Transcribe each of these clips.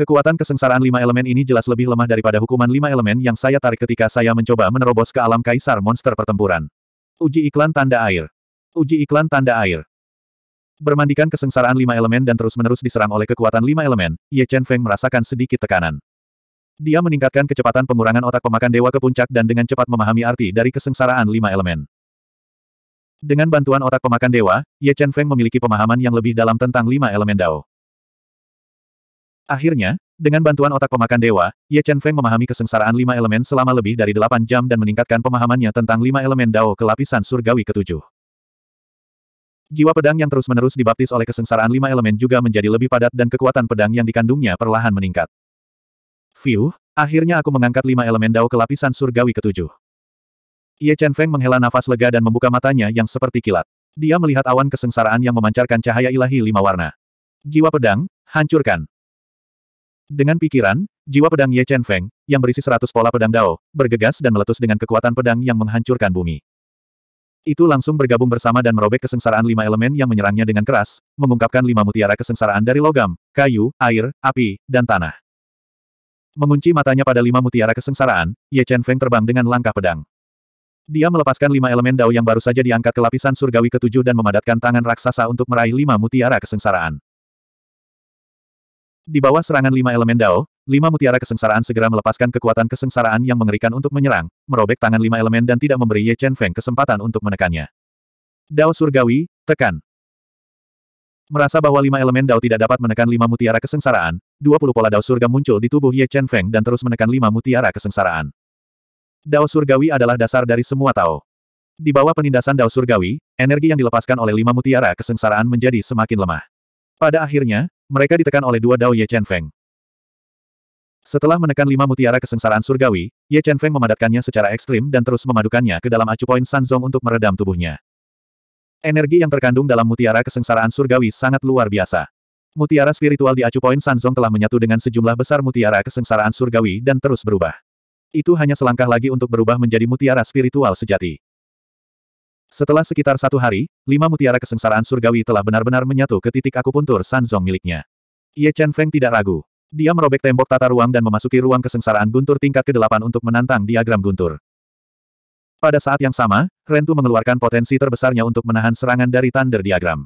Kekuatan kesengsaraan lima elemen ini jelas lebih lemah daripada hukuman lima elemen yang saya tarik ketika saya mencoba menerobos ke alam kaisar monster pertempuran. Uji iklan tanda air. Uji iklan tanda air. Bermandikan kesengsaraan lima elemen dan terus-menerus diserang oleh kekuatan lima elemen, Ye Chen Feng merasakan sedikit tekanan. Dia meningkatkan kecepatan pengurangan otak pemakan dewa ke puncak dan dengan cepat memahami arti dari kesengsaraan lima elemen. Dengan bantuan otak pemakan dewa, Ye Chen Feng memiliki pemahaman yang lebih dalam tentang lima elemen Dao. Akhirnya, dengan bantuan otak pemakan dewa, Ye Chen Feng memahami kesengsaraan lima elemen selama lebih dari delapan jam dan meningkatkan pemahamannya tentang lima elemen Dao ke lapisan surgawi ketujuh. Jiwa pedang yang terus-menerus dibaptis oleh kesengsaraan lima elemen juga menjadi lebih padat dan kekuatan pedang yang dikandungnya perlahan meningkat. Fiuh, akhirnya aku mengangkat lima elemen Dao ke lapisan surgawi ketujuh. Ye Chen Feng menghela nafas lega dan membuka matanya yang seperti kilat. Dia melihat awan kesengsaraan yang memancarkan cahaya ilahi lima warna. Jiwa pedang, hancurkan. Dengan pikiran, jiwa pedang Ye Chen Feng, yang berisi seratus pola pedang Dao, bergegas dan meletus dengan kekuatan pedang yang menghancurkan bumi. Itu langsung bergabung bersama dan merobek kesengsaraan lima elemen yang menyerangnya dengan keras, mengungkapkan lima mutiara kesengsaraan dari logam, kayu, air, api, dan tanah. Mengunci matanya pada lima mutiara kesengsaraan, Ye Chen Feng terbang dengan langkah pedang. Dia melepaskan lima elemen Dao yang baru saja diangkat ke lapisan surgawi ketujuh dan memadatkan tangan raksasa untuk meraih lima mutiara kesengsaraan. Di bawah serangan lima elemen Dao, lima mutiara kesengsaraan segera melepaskan kekuatan kesengsaraan yang mengerikan untuk menyerang, merobek tangan lima elemen dan tidak memberi Ye Chen Feng kesempatan untuk menekannya. Dao Surgawi, tekan. Merasa bahwa lima elemen Dao tidak dapat menekan lima mutiara kesengsaraan, dua puluh pola Dao Surga muncul di tubuh Ye Chen Feng dan terus menekan lima mutiara kesengsaraan. Dao Surgawi adalah dasar dari semua Tao. Di bawah penindasan Dao Surgawi, energi yang dilepaskan oleh lima mutiara kesengsaraan menjadi semakin lemah. Pada akhirnya, mereka ditekan oleh dua Dao Ye Chen Feng. Setelah menekan lima mutiara kesengsaraan surgawi, Ye Chen Feng memadatkannya secara ekstrim dan terus memadukannya ke dalam acu poin Sanzong untuk meredam tubuhnya. Energi yang terkandung dalam mutiara kesengsaraan surgawi sangat luar biasa. Mutiara spiritual di acu poin Sanzong telah menyatu dengan sejumlah besar mutiara kesengsaraan surgawi dan terus berubah. Itu hanya selangkah lagi untuk berubah menjadi mutiara spiritual sejati. Setelah sekitar satu hari, lima mutiara kesengsaraan surgawi telah benar-benar menyatu ke titik akupuntur Sanzong miliknya. Ye Chen Feng tidak ragu. Dia merobek tembok tata ruang dan memasuki ruang kesengsaraan guntur tingkat ke-8 untuk menantang diagram guntur. Pada saat yang sama, Rentu mengeluarkan potensi terbesarnya untuk menahan serangan dari Thunder Diagram.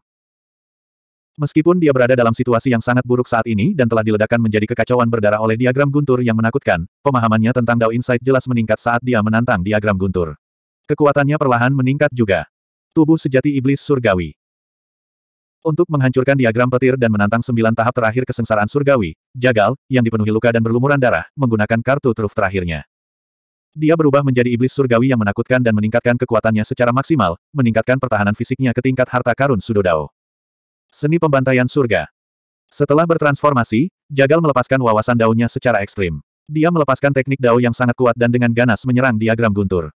Meskipun dia berada dalam situasi yang sangat buruk saat ini dan telah diledakkan menjadi kekacauan berdarah oleh diagram guntur yang menakutkan, pemahamannya tentang Dao Insight jelas meningkat saat dia menantang diagram guntur. Kekuatannya perlahan meningkat juga. Tubuh sejati iblis surgawi. Untuk menghancurkan diagram petir dan menantang sembilan tahap terakhir kesengsaraan surgawi, Jagal, yang dipenuhi luka dan berlumuran darah, menggunakan kartu truf terakhirnya. Dia berubah menjadi iblis surgawi yang menakutkan dan meningkatkan kekuatannya secara maksimal, meningkatkan pertahanan fisiknya ke tingkat harta karun Sudodao. Seni pembantaian surga. Setelah bertransformasi, Jagal melepaskan wawasan daunnya secara ekstrim. Dia melepaskan teknik dao yang sangat kuat dan dengan ganas menyerang diagram guntur.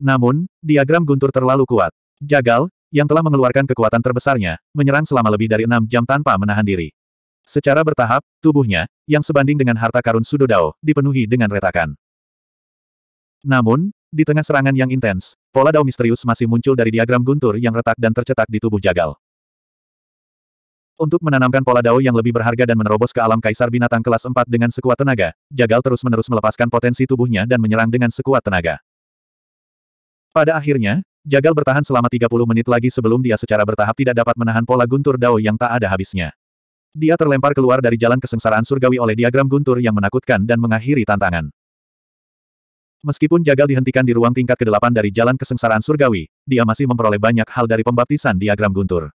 Namun, diagram guntur terlalu kuat. Jagal, yang telah mengeluarkan kekuatan terbesarnya, menyerang selama lebih dari enam jam tanpa menahan diri. Secara bertahap, tubuhnya, yang sebanding dengan harta karun Sudodao, dipenuhi dengan retakan. Namun, di tengah serangan yang intens, pola dao misterius masih muncul dari diagram guntur yang retak dan tercetak di tubuh Jagal. Untuk menanamkan pola dao yang lebih berharga dan menerobos ke alam kaisar binatang kelas 4 dengan sekuat tenaga, Jagal terus-menerus melepaskan potensi tubuhnya dan menyerang dengan sekuat tenaga. Pada akhirnya, Jagal bertahan selama 30 menit lagi sebelum dia secara bertahap tidak dapat menahan pola guntur Dao yang tak ada habisnya. Dia terlempar keluar dari jalan kesengsaraan surgawi oleh diagram guntur yang menakutkan dan mengakhiri tantangan. Meskipun Jagal dihentikan di ruang tingkat ke-8 dari jalan kesengsaraan surgawi, dia masih memperoleh banyak hal dari pembaptisan diagram guntur.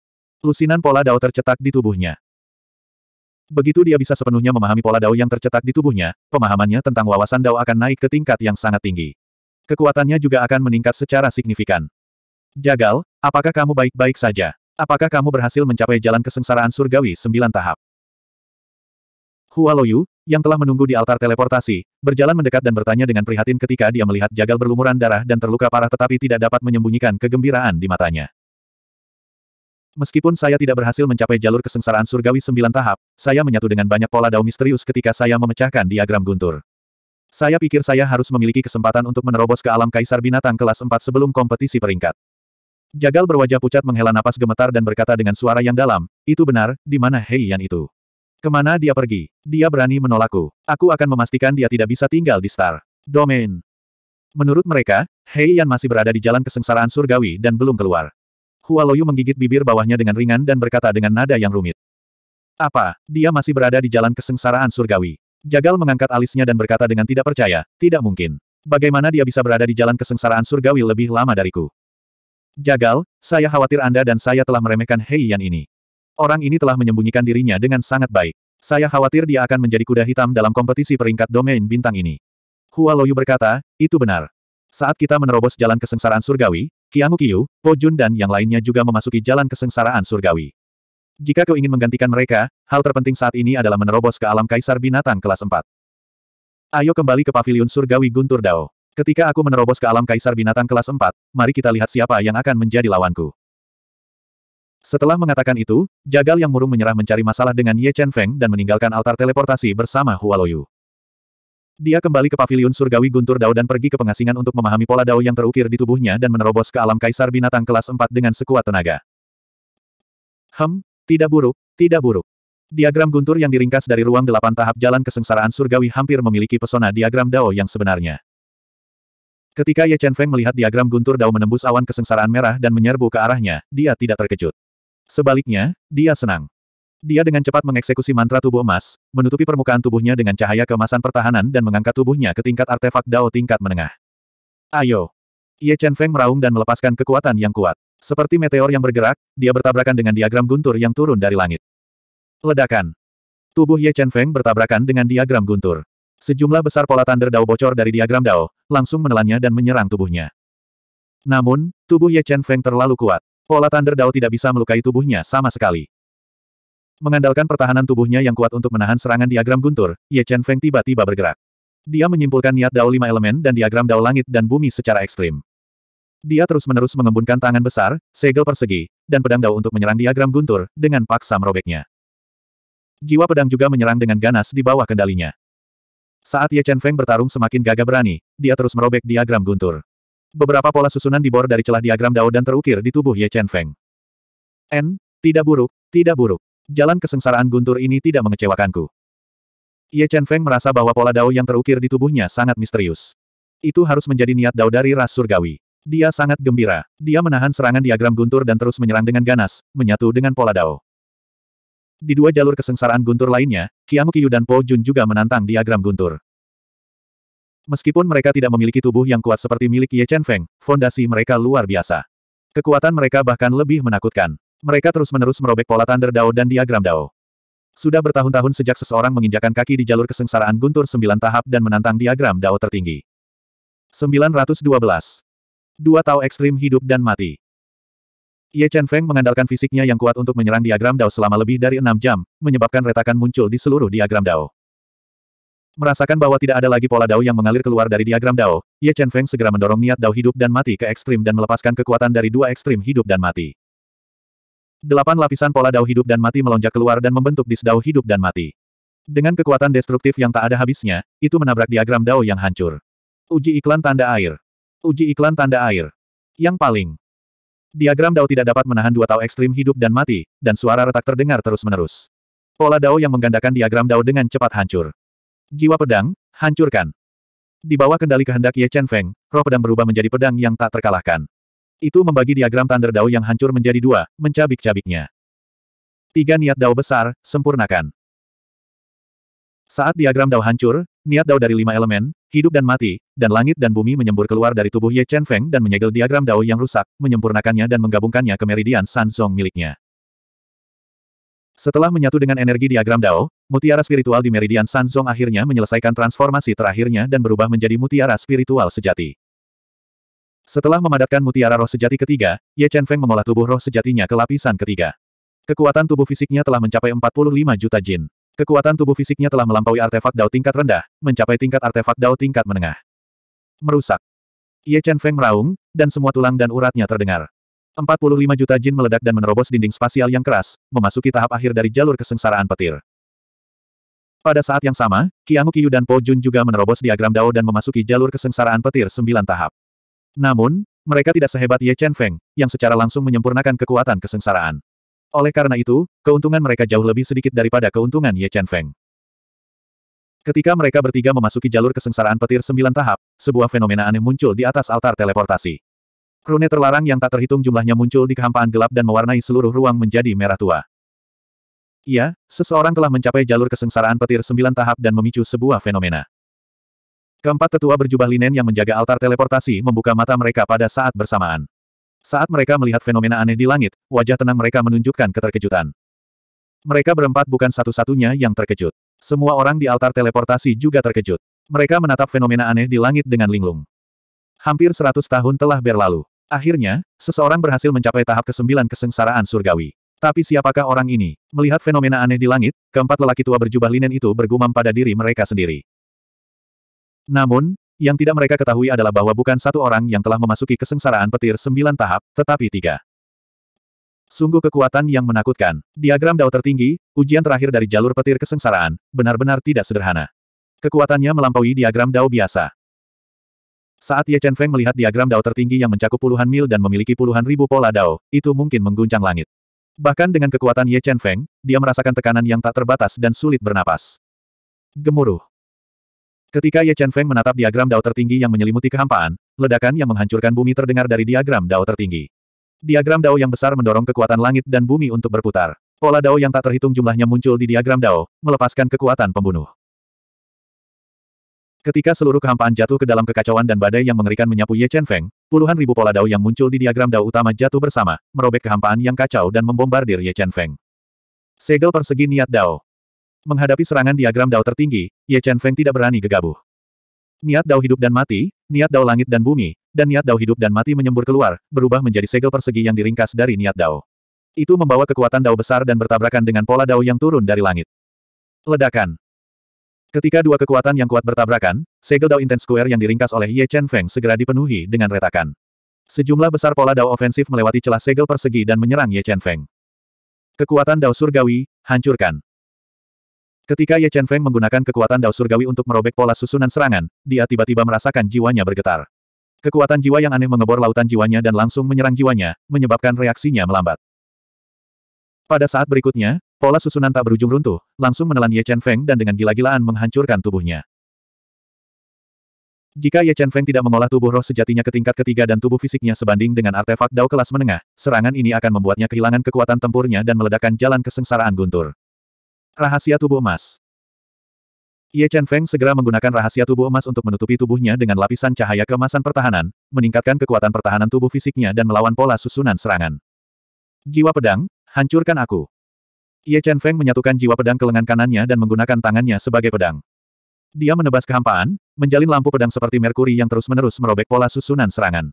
Lusinan pola Dao tercetak di tubuhnya. Begitu dia bisa sepenuhnya memahami pola Dao yang tercetak di tubuhnya, pemahamannya tentang wawasan Dao akan naik ke tingkat yang sangat tinggi. Kekuatannya juga akan meningkat secara signifikan. Jagal, apakah kamu baik-baik saja? Apakah kamu berhasil mencapai jalan kesengsaraan surgawi sembilan tahap? Hua Loyu, yang telah menunggu di altar teleportasi, berjalan mendekat dan bertanya dengan prihatin ketika dia melihat Jagal berlumuran darah dan terluka parah tetapi tidak dapat menyembunyikan kegembiraan di matanya. Meskipun saya tidak berhasil mencapai jalur kesengsaraan surgawi sembilan tahap, saya menyatu dengan banyak pola dao misterius ketika saya memecahkan diagram guntur. Saya pikir saya harus memiliki kesempatan untuk menerobos ke alam kaisar binatang kelas 4 sebelum kompetisi peringkat. Jagal berwajah pucat menghela napas gemetar dan berkata dengan suara yang dalam, itu benar, di mana Hei Yan itu? Kemana dia pergi? Dia berani menolakku. Aku akan memastikan dia tidak bisa tinggal di Star. Domain. Menurut mereka, Hei Yan masih berada di jalan kesengsaraan surgawi dan belum keluar. Hua Loyu menggigit bibir bawahnya dengan ringan dan berkata dengan nada yang rumit. Apa, dia masih berada di jalan kesengsaraan surgawi? Jagal mengangkat alisnya dan berkata dengan tidak percaya, tidak mungkin. Bagaimana dia bisa berada di jalan kesengsaraan surgawi lebih lama dariku? Jagal, saya khawatir Anda dan saya telah meremehkan Hei Yan ini. Orang ini telah menyembunyikan dirinya dengan sangat baik. Saya khawatir dia akan menjadi kuda hitam dalam kompetisi peringkat domain bintang ini. Hua Loyu berkata, itu benar. Saat kita menerobos jalan kesengsaraan surgawi, Qianggu Qiu, Po Jun dan yang lainnya juga memasuki jalan kesengsaraan surgawi. Jika kau ingin menggantikan mereka, hal terpenting saat ini adalah menerobos ke alam kaisar binatang kelas 4. Ayo kembali ke pavilion surgawi Guntur Dao. Ketika aku menerobos ke alam kaisar binatang kelas 4, mari kita lihat siapa yang akan menjadi lawanku. Setelah mengatakan itu, Jagal yang murung menyerah mencari masalah dengan Ye Chen Feng dan meninggalkan altar teleportasi bersama Hualoyu. Dia kembali ke pavilion surgawi Guntur Dao dan pergi ke pengasingan untuk memahami pola Dao yang terukir di tubuhnya dan menerobos ke alam kaisar binatang kelas 4 dengan sekuat tenaga. Hem, tidak buruk, tidak buruk. Diagram guntur yang diringkas dari ruang delapan tahap jalan kesengsaraan surgawi hampir memiliki pesona diagram Dao yang sebenarnya. Ketika Ye Chen Feng melihat diagram guntur Dao menembus awan kesengsaraan merah dan menyerbu ke arahnya, dia tidak terkejut. Sebaliknya, dia senang. Dia dengan cepat mengeksekusi mantra tubuh emas, menutupi permukaan tubuhnya dengan cahaya kemasan pertahanan dan mengangkat tubuhnya ke tingkat artefak Dao tingkat menengah. Ayo! Ye Chen Feng meraung dan melepaskan kekuatan yang kuat. Seperti meteor yang bergerak, dia bertabrakan dengan diagram guntur yang turun dari langit. Ledakan. Tubuh Ye Chen Feng bertabrakan dengan diagram guntur. Sejumlah besar pola thunder Dao bocor dari diagram Dao, langsung menelannya dan menyerang tubuhnya. Namun, tubuh Ye Chen Feng terlalu kuat. Pola thunder Dao tidak bisa melukai tubuhnya sama sekali. Mengandalkan pertahanan tubuhnya yang kuat untuk menahan serangan diagram guntur, Ye Chen Feng tiba-tiba bergerak. Dia menyimpulkan niat Dao lima elemen dan diagram Dao langit dan bumi secara ekstrim. Dia terus-menerus mengembunkan tangan besar, segel persegi, dan pedang dao untuk menyerang diagram guntur, dengan paksa merobeknya. Jiwa pedang juga menyerang dengan ganas di bawah kendalinya. Saat Ye Chen Feng bertarung semakin gagah berani, dia terus merobek diagram guntur. Beberapa pola susunan dibor dari celah diagram dao dan terukir di tubuh Ye Chen Feng. N, tidak buruk, tidak buruk. Jalan kesengsaraan guntur ini tidak mengecewakanku. Ye Chen Feng merasa bahwa pola dao yang terukir di tubuhnya sangat misterius. Itu harus menjadi niat dao dari ras surgawi. Dia sangat gembira. Dia menahan serangan diagram guntur dan terus menyerang dengan ganas, menyatu dengan pola dao. Di dua jalur kesengsaraan guntur lainnya, Kiyu dan Po Jun juga menantang diagram guntur. Meskipun mereka tidak memiliki tubuh yang kuat seperti milik Ye Chen Feng, fondasi mereka luar biasa. Kekuatan mereka bahkan lebih menakutkan. Mereka terus-menerus merobek pola Thunder Dao dan diagram Dao. Sudah bertahun-tahun sejak seseorang menginjakan kaki di jalur kesengsaraan guntur sembilan tahap dan menantang diagram Dao tertinggi. 912. Dua Tao ekstrim hidup dan mati. Ye Chen Feng mengandalkan fisiknya yang kuat untuk menyerang diagram Dao selama lebih dari enam jam, menyebabkan retakan muncul di seluruh diagram Dao. Merasakan bahwa tidak ada lagi pola Dao yang mengalir keluar dari diagram Dao, Ye Chen Feng segera mendorong niat Dao hidup dan mati ke ekstrim dan melepaskan kekuatan dari dua ekstrim hidup dan mati. Delapan lapisan pola Dao hidup dan mati melonjak keluar dan membentuk dis Dao hidup dan mati. Dengan kekuatan destruktif yang tak ada habisnya, itu menabrak diagram Dao yang hancur. Uji iklan tanda air. Uji iklan tanda air. Yang paling. Diagram Dao tidak dapat menahan dua Tao ekstrim hidup dan mati, dan suara retak terdengar terus-menerus. Pola Dao yang menggandakan diagram Dao dengan cepat hancur. Jiwa pedang, hancurkan. Di bawah kendali kehendak Ye Chen Feng, roh pedang berubah menjadi pedang yang tak terkalahkan. Itu membagi diagram Thunder Dao yang hancur menjadi dua, mencabik-cabiknya. Tiga niat Dao besar, sempurnakan. Saat diagram Dao hancur, niat Dao dari lima elemen, hidup dan mati, dan langit dan bumi menyembur keluar dari tubuh Ye Chen Feng dan menyegel diagram Dao yang rusak, menyempurnakannya dan menggabungkannya ke meridian San Zong miliknya. Setelah menyatu dengan energi diagram Dao, mutiara spiritual di meridian San Zong akhirnya menyelesaikan transformasi terakhirnya dan berubah menjadi mutiara spiritual sejati. Setelah memadatkan mutiara roh sejati ketiga, Ye Chen Feng mengolah tubuh roh sejatinya ke lapisan ketiga. Kekuatan tubuh fisiknya telah mencapai 45 juta jin. Kekuatan tubuh fisiknya telah melampaui artefak Dao tingkat rendah, mencapai tingkat artefak Dao tingkat menengah. Merusak. Ye Chen Feng meraung, dan semua tulang dan uratnya terdengar. 45 juta jin meledak dan menerobos dinding spasial yang keras, memasuki tahap akhir dari jalur kesengsaraan petir. Pada saat yang sama, Qianggu Qiyu dan Po Jun juga menerobos diagram Dao dan memasuki jalur kesengsaraan petir sembilan tahap. Namun, mereka tidak sehebat Ye Chen Feng, yang secara langsung menyempurnakan kekuatan kesengsaraan. Oleh karena itu, keuntungan mereka jauh lebih sedikit daripada keuntungan Ye Chen Feng. Ketika mereka bertiga memasuki jalur kesengsaraan petir sembilan tahap, sebuah fenomena aneh muncul di atas altar teleportasi. Rune terlarang yang tak terhitung jumlahnya muncul di kehampaan gelap dan mewarnai seluruh ruang menjadi merah tua. Iya, seseorang telah mencapai jalur kesengsaraan petir sembilan tahap dan memicu sebuah fenomena. Keempat tetua berjubah linen yang menjaga altar teleportasi membuka mata mereka pada saat bersamaan. Saat mereka melihat fenomena aneh di langit, wajah tenang mereka menunjukkan keterkejutan. Mereka berempat bukan satu-satunya yang terkejut. Semua orang di altar teleportasi juga terkejut. Mereka menatap fenomena aneh di langit dengan linglung. Hampir seratus tahun telah berlalu. Akhirnya, seseorang berhasil mencapai tahap kesembilan kesengsaraan surgawi. Tapi siapakah orang ini? Melihat fenomena aneh di langit, keempat lelaki tua berjubah linen itu bergumam pada diri mereka sendiri. Namun, yang tidak mereka ketahui adalah bahwa bukan satu orang yang telah memasuki kesengsaraan petir sembilan tahap, tetapi tiga. Sungguh kekuatan yang menakutkan. Diagram dao tertinggi, ujian terakhir dari jalur petir kesengsaraan, benar-benar tidak sederhana. Kekuatannya melampaui diagram dao biasa. Saat Ye Chen Feng melihat diagram dao tertinggi yang mencakup puluhan mil dan memiliki puluhan ribu pola dao, itu mungkin mengguncang langit. Bahkan dengan kekuatan Ye Chen Feng, dia merasakan tekanan yang tak terbatas dan sulit bernapas. Gemuruh. Ketika Ye Chen Feng menatap diagram dao tertinggi yang menyelimuti kehampaan, ledakan yang menghancurkan bumi terdengar dari diagram dao tertinggi. Diagram dao yang besar mendorong kekuatan langit dan bumi untuk berputar. Pola dao yang tak terhitung jumlahnya muncul di diagram dao, melepaskan kekuatan pembunuh. Ketika seluruh kehampaan jatuh ke dalam kekacauan dan badai yang mengerikan menyapu Ye Chen Feng, puluhan ribu pola dao yang muncul di diagram dao utama jatuh bersama, merobek kehampaan yang kacau dan membombardir Ye Chen Feng. Segel persegi niat dao. Menghadapi serangan diagram Dao tertinggi, Ye Chen Feng tidak berani gegabah. Niat Dao hidup dan mati, niat Dao langit dan bumi, dan niat Dao hidup dan mati menyembur keluar, berubah menjadi segel persegi yang diringkas dari niat Dao. Itu membawa kekuatan Dao besar dan bertabrakan dengan pola Dao yang turun dari langit. Ledakan. Ketika dua kekuatan yang kuat bertabrakan, segel Dao Intense Square yang diringkas oleh Ye Chen Feng segera dipenuhi dengan retakan. Sejumlah besar pola Dao ofensif melewati celah segel persegi dan menyerang Ye Chen Feng. Kekuatan Dao Surgawi, hancurkan. Ketika Ye Chen Feng menggunakan kekuatan Dao Surgawi untuk merobek pola susunan serangan, dia tiba-tiba merasakan jiwanya bergetar. Kekuatan jiwa yang aneh mengebor lautan jiwanya dan langsung menyerang jiwanya, menyebabkan reaksinya melambat. Pada saat berikutnya, pola susunan tak berujung runtuh, langsung menelan Ye Chen Feng dan dengan gila-gilaan menghancurkan tubuhnya. Jika Ye Chen Feng tidak mengolah tubuh roh sejatinya ke tingkat ketiga dan tubuh fisiknya sebanding dengan artefak Dao kelas menengah, serangan ini akan membuatnya kehilangan kekuatan tempurnya dan meledakkan jalan kesengsaraan guntur. Rahasia tubuh emas. Ye Chen Feng segera menggunakan rahasia tubuh emas untuk menutupi tubuhnya dengan lapisan cahaya kemasan pertahanan, meningkatkan kekuatan pertahanan tubuh fisiknya dan melawan pola susunan serangan. Jiwa pedang, hancurkan aku. Ye Chen Feng menyatukan jiwa pedang ke lengan kanannya dan menggunakan tangannya sebagai pedang. Dia menebas kehampaan, menjalin lampu pedang seperti merkuri yang terus-menerus merobek pola susunan serangan.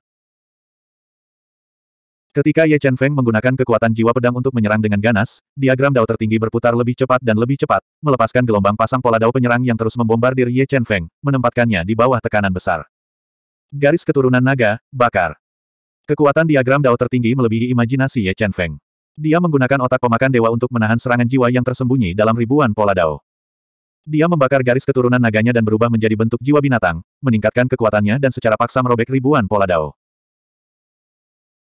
Ketika Ye Chen Feng menggunakan kekuatan jiwa pedang untuk menyerang dengan ganas, diagram dao tertinggi berputar lebih cepat dan lebih cepat, melepaskan gelombang pasang pola dao penyerang yang terus membombardir Ye Chen Feng, menempatkannya di bawah tekanan besar. Garis keturunan naga, bakar. Kekuatan diagram dao tertinggi melebihi imajinasi Ye Chen Feng. Dia menggunakan otak pemakan dewa untuk menahan serangan jiwa yang tersembunyi dalam ribuan pola dao. Dia membakar garis keturunan naganya dan berubah menjadi bentuk jiwa binatang, meningkatkan kekuatannya dan secara paksa merobek ribuan pola dao.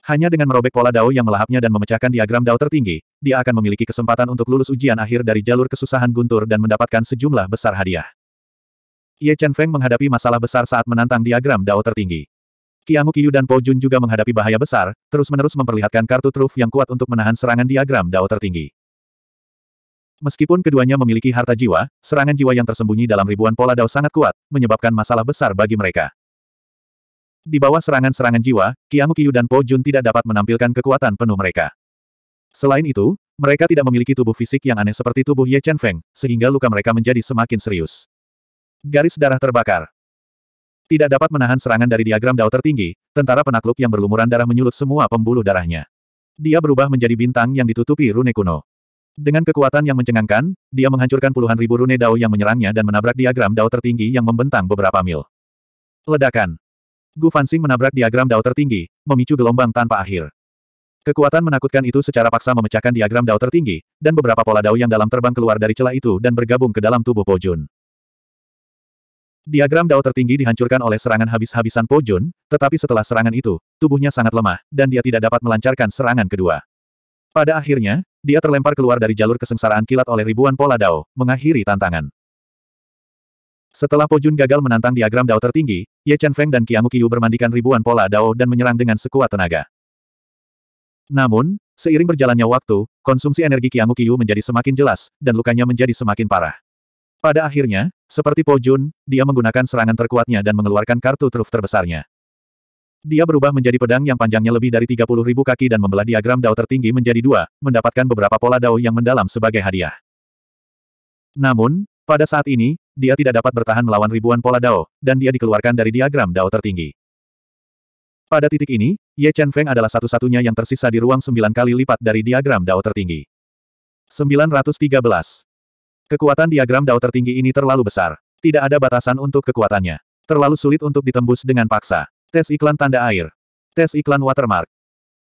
Hanya dengan merobek pola dao yang melahapnya dan memecahkan diagram dao tertinggi, dia akan memiliki kesempatan untuk lulus ujian akhir dari jalur kesusahan guntur dan mendapatkan sejumlah besar hadiah. Ye Chen Feng menghadapi masalah besar saat menantang diagram dao tertinggi. Qiang Qiyu dan Po Jun juga menghadapi bahaya besar, terus-menerus memperlihatkan kartu truf yang kuat untuk menahan serangan diagram dao tertinggi. Meskipun keduanya memiliki harta jiwa, serangan jiwa yang tersembunyi dalam ribuan pola dao sangat kuat, menyebabkan masalah besar bagi mereka. Di bawah serangan-serangan jiwa, Kiyu dan Po Jun tidak dapat menampilkan kekuatan penuh mereka. Selain itu, mereka tidak memiliki tubuh fisik yang aneh seperti tubuh Ye Chen Feng, sehingga luka mereka menjadi semakin serius. Garis darah terbakar. Tidak dapat menahan serangan dari diagram dao tertinggi, tentara penakluk yang berlumuran darah menyulut semua pembuluh darahnya. Dia berubah menjadi bintang yang ditutupi rune kuno. Dengan kekuatan yang mencengangkan, dia menghancurkan puluhan ribu rune dao yang menyerangnya dan menabrak diagram dao tertinggi yang membentang beberapa mil. Ledakan. Gu Fansing menabrak diagram dao tertinggi, memicu gelombang tanpa akhir. Kekuatan menakutkan itu secara paksa memecahkan diagram dao tertinggi, dan beberapa pola dao yang dalam terbang keluar dari celah itu dan bergabung ke dalam tubuh Pojun. Diagram dao tertinggi dihancurkan oleh serangan habis-habisan Pojun, tetapi setelah serangan itu, tubuhnya sangat lemah, dan dia tidak dapat melancarkan serangan kedua. Pada akhirnya, dia terlempar keluar dari jalur kesengsaraan kilat oleh ribuan pola dao, mengakhiri tantangan. Setelah Po Jun gagal menantang diagram Dao tertinggi, Ye Chen Feng dan Qiang Qiu bermandikan ribuan pola Dao dan menyerang dengan sekuat tenaga. Namun, seiring berjalannya waktu, konsumsi energi Qiang Qiu menjadi semakin jelas, dan lukanya menjadi semakin parah. Pada akhirnya, seperti Po Jun, dia menggunakan serangan terkuatnya dan mengeluarkan kartu truf terbesarnya. Dia berubah menjadi pedang yang panjangnya lebih dari ribu kaki dan membelah diagram Dao tertinggi menjadi dua, mendapatkan beberapa pola Dao yang mendalam sebagai hadiah. Namun, pada saat ini, dia tidak dapat bertahan melawan ribuan pola dao, dan dia dikeluarkan dari diagram dao tertinggi. Pada titik ini, Ye Chen Feng adalah satu-satunya yang tersisa di ruang sembilan kali lipat dari diagram dao tertinggi. 913. Kekuatan diagram dao tertinggi ini terlalu besar. Tidak ada batasan untuk kekuatannya. Terlalu sulit untuk ditembus dengan paksa. Tes iklan tanda air. Tes iklan watermark.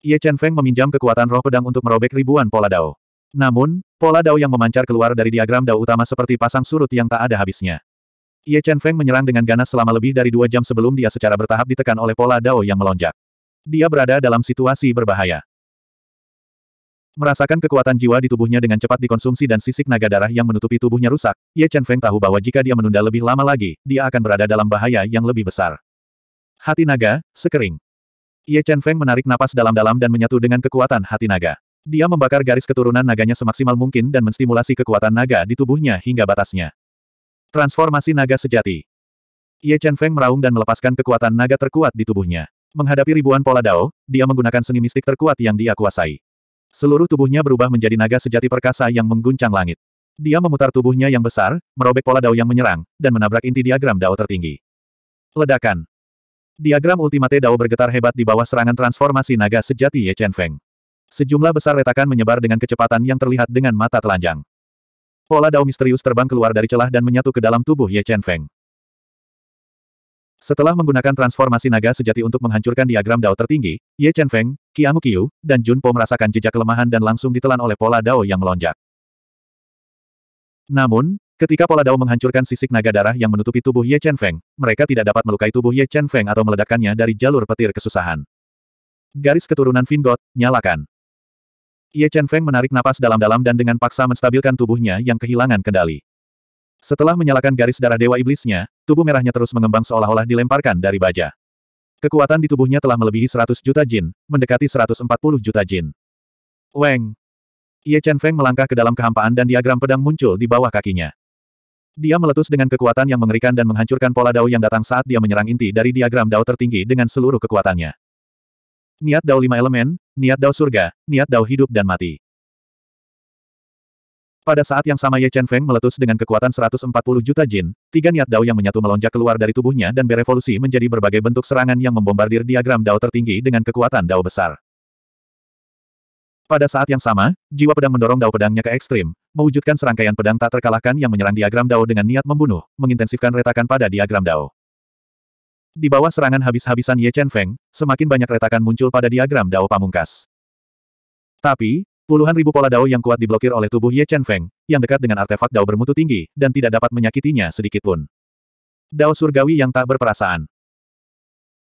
Ye Chen Feng meminjam kekuatan roh pedang untuk merobek ribuan pola dao. Namun, pola dao yang memancar keluar dari diagram dao utama seperti pasang surut yang tak ada habisnya. Ye Chen Feng menyerang dengan ganas selama lebih dari dua jam sebelum dia secara bertahap ditekan oleh pola dao yang melonjak. Dia berada dalam situasi berbahaya. Merasakan kekuatan jiwa di tubuhnya dengan cepat dikonsumsi dan sisik naga darah yang menutupi tubuhnya rusak, Ye Chen Feng tahu bahwa jika dia menunda lebih lama lagi, dia akan berada dalam bahaya yang lebih besar. Hati naga, sekering. Ye Chen Feng menarik napas dalam-dalam dan menyatu dengan kekuatan hati naga. Dia membakar garis keturunan naganya semaksimal mungkin dan menstimulasi kekuatan naga di tubuhnya hingga batasnya. Transformasi naga sejati. Ye Chen Feng meraung dan melepaskan kekuatan naga terkuat di tubuhnya. Menghadapi ribuan pola dao, dia menggunakan seni mistik terkuat yang dia kuasai. Seluruh tubuhnya berubah menjadi naga sejati perkasa yang mengguncang langit. Dia memutar tubuhnya yang besar, merobek pola dao yang menyerang, dan menabrak inti diagram dao tertinggi. Ledakan. Diagram ultimate dao bergetar hebat di bawah serangan transformasi naga sejati Ye Chen Feng. Sejumlah besar retakan menyebar dengan kecepatan yang terlihat dengan mata telanjang. Pola dao misterius terbang keluar dari celah dan menyatu ke dalam tubuh Ye Chen Feng. Setelah menggunakan transformasi naga sejati untuk menghancurkan diagram dao tertinggi, Ye Chen Feng, Qiamu Qiu, dan Jun Po merasakan jejak kelemahan dan langsung ditelan oleh pola dao yang melonjak. Namun, Ketika pola dao menghancurkan sisik naga darah yang menutupi tubuh Ye Chen Feng, mereka tidak dapat melukai tubuh Ye Chen Feng atau meledakkannya dari jalur petir kesusahan. Garis keturunan Vingot, nyalakan. Ye Chen Feng menarik napas dalam-dalam dan dengan paksa menstabilkan tubuhnya yang kehilangan kendali. Setelah menyalakan garis darah dewa iblisnya, tubuh merahnya terus mengembang seolah-olah dilemparkan dari baja. Kekuatan di tubuhnya telah melebihi 100 juta jin, mendekati 140 juta jin. Weng! Ye Chen Feng melangkah ke dalam kehampaan dan diagram pedang muncul di bawah kakinya. Dia meletus dengan kekuatan yang mengerikan dan menghancurkan pola dao yang datang saat dia menyerang inti dari diagram dao tertinggi dengan seluruh kekuatannya. Niat Dao lima elemen, niat Dao surga, niat Dao hidup dan mati. Pada saat yang sama Ye Chen Feng meletus dengan kekuatan 140 juta jin, tiga niat Dao yang menyatu melonjak keluar dari tubuhnya dan berevolusi menjadi berbagai bentuk serangan yang membombardir diagram Dao tertinggi dengan kekuatan Dao besar. Pada saat yang sama, jiwa pedang mendorong Dao pedangnya ke ekstrim, mewujudkan serangkaian pedang tak terkalahkan yang menyerang diagram Dao dengan niat membunuh, mengintensifkan retakan pada diagram Dao. Di bawah serangan habis-habisan Ye Chen Feng, semakin banyak retakan muncul pada diagram Dao Pamungkas. Tapi, puluhan ribu pola Dao yang kuat diblokir oleh tubuh Ye Chen Feng, yang dekat dengan artefak Dao bermutu tinggi, dan tidak dapat menyakitinya sedikitpun. Dao surgawi yang tak berperasaan.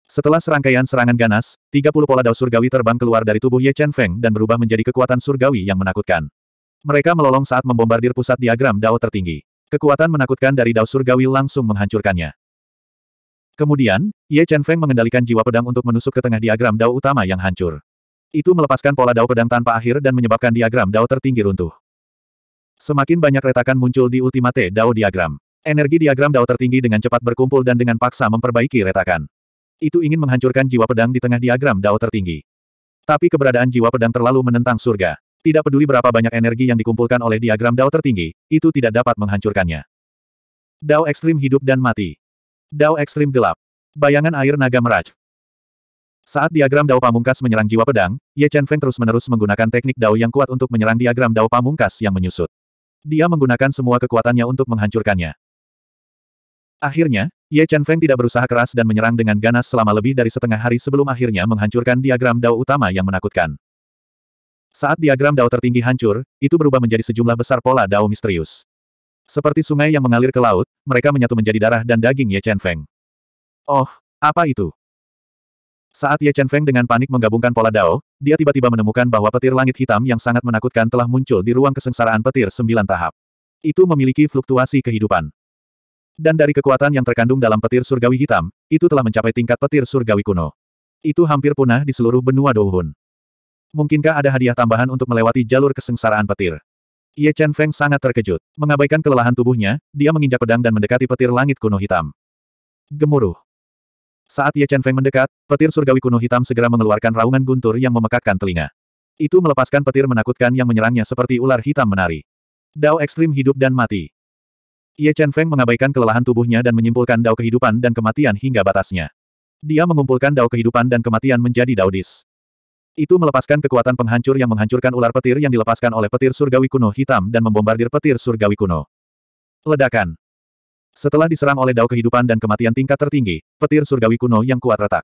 Setelah serangkaian serangan ganas, 30 pola Dao surgawi terbang keluar dari tubuh Ye Chen Feng dan berubah menjadi kekuatan surgawi yang menakutkan. Mereka melolong saat membombardir pusat diagram Dao tertinggi. Kekuatan menakutkan dari Dao surgawi langsung menghancurkannya. Kemudian, Ye Chen Feng mengendalikan jiwa pedang untuk menusuk ke tengah diagram dao utama yang hancur. Itu melepaskan pola dao pedang tanpa akhir dan menyebabkan diagram dao tertinggi runtuh. Semakin banyak retakan muncul di ultimate dao diagram. Energi diagram dao tertinggi dengan cepat berkumpul dan dengan paksa memperbaiki retakan. Itu ingin menghancurkan jiwa pedang di tengah diagram dao tertinggi. Tapi keberadaan jiwa pedang terlalu menentang surga. Tidak peduli berapa banyak energi yang dikumpulkan oleh diagram dao tertinggi, itu tidak dapat menghancurkannya. Dao ekstrim hidup dan mati. Dao ekstrim gelap. Bayangan air naga meraj. Saat diagram Dao Pamungkas menyerang jiwa pedang, Ye Chen Feng terus-menerus menggunakan teknik Dao yang kuat untuk menyerang diagram Dao Pamungkas yang menyusut. Dia menggunakan semua kekuatannya untuk menghancurkannya. Akhirnya, Ye Chen Feng tidak berusaha keras dan menyerang dengan ganas selama lebih dari setengah hari sebelum akhirnya menghancurkan diagram Dao utama yang menakutkan. Saat diagram Dao tertinggi hancur, itu berubah menjadi sejumlah besar pola Dao misterius. Seperti sungai yang mengalir ke laut, mereka menyatu menjadi darah dan daging Ye Chen Feng. Oh, apa itu? Saat Ye Chen Feng dengan panik menggabungkan pola dao, dia tiba-tiba menemukan bahwa petir langit hitam yang sangat menakutkan telah muncul di ruang kesengsaraan petir sembilan tahap. Itu memiliki fluktuasi kehidupan. Dan dari kekuatan yang terkandung dalam petir surgawi hitam, itu telah mencapai tingkat petir surgawi kuno. Itu hampir punah di seluruh benua Douhun. Mungkinkah ada hadiah tambahan untuk melewati jalur kesengsaraan petir? Ye Chen Feng sangat terkejut. Mengabaikan kelelahan tubuhnya, dia menginjak pedang dan mendekati petir langit kuno hitam. Gemuruh. Saat Ye Chen Feng mendekat, petir surgawi kuno hitam segera mengeluarkan raungan guntur yang memekakkan telinga. Itu melepaskan petir menakutkan yang menyerangnya seperti ular hitam menari. Dao ekstrim hidup dan mati. Ye Chen Feng mengabaikan kelelahan tubuhnya dan menyimpulkan dao kehidupan dan kematian hingga batasnya. Dia mengumpulkan dao kehidupan dan kematian menjadi dao dis. Itu melepaskan kekuatan penghancur yang menghancurkan ular petir yang dilepaskan oleh petir surgawi kuno hitam dan membombardir petir surgawi kuno. Ledakan. Setelah diserang oleh dao kehidupan dan kematian tingkat tertinggi, petir surgawi kuno yang kuat retak.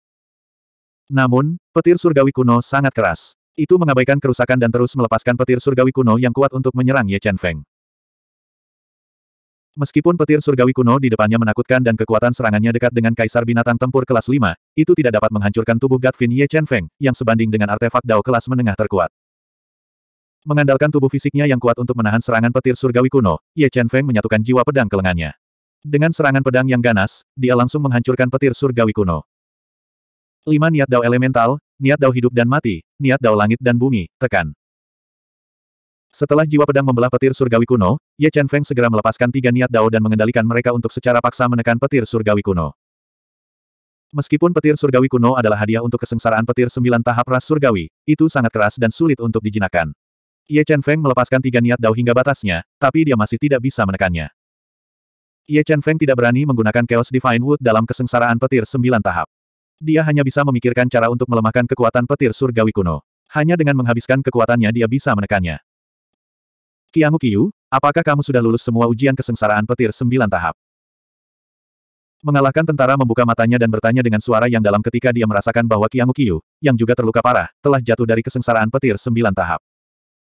Namun, petir surgawi kuno sangat keras. Itu mengabaikan kerusakan dan terus melepaskan petir surgawi kuno yang kuat untuk menyerang Ye Chen Feng. Meskipun petir surgawi kuno di depannya menakutkan dan kekuatan serangannya dekat dengan kaisar binatang tempur kelas 5, itu tidak dapat menghancurkan tubuh Gatvin Ye Chen Feng, yang sebanding dengan artefak Dao kelas menengah terkuat. Mengandalkan tubuh fisiknya yang kuat untuk menahan serangan petir surgawi kuno, Ye Chen Feng menyatukan jiwa pedang ke lengannya. Dengan serangan pedang yang ganas, dia langsung menghancurkan petir surgawi kuno. Lima niat Dao elemental, niat Dao hidup dan mati, niat Dao langit dan bumi, tekan. Setelah jiwa pedang membelah petir surgawi kuno, Ye Chen Feng segera melepaskan tiga niat dao dan mengendalikan mereka untuk secara paksa menekan petir surgawi kuno. Meskipun petir surgawi kuno adalah hadiah untuk kesengsaraan petir sembilan tahap ras surgawi, itu sangat keras dan sulit untuk dijinakan. Ye Chen Feng melepaskan tiga niat dao hingga batasnya, tapi dia masih tidak bisa menekannya. Ye Chen Feng tidak berani menggunakan Chaos Divine Wood dalam kesengsaraan petir sembilan tahap. Dia hanya bisa memikirkan cara untuk melemahkan kekuatan petir surgawi kuno. Hanya dengan menghabiskan kekuatannya dia bisa menekannya. Kiangu Kiyu, apakah kamu sudah lulus semua ujian kesengsaraan petir sembilan tahap? Mengalahkan tentara membuka matanya dan bertanya dengan suara yang dalam ketika dia merasakan bahwa Kiangu Kiyu, yang juga terluka parah, telah jatuh dari kesengsaraan petir sembilan tahap.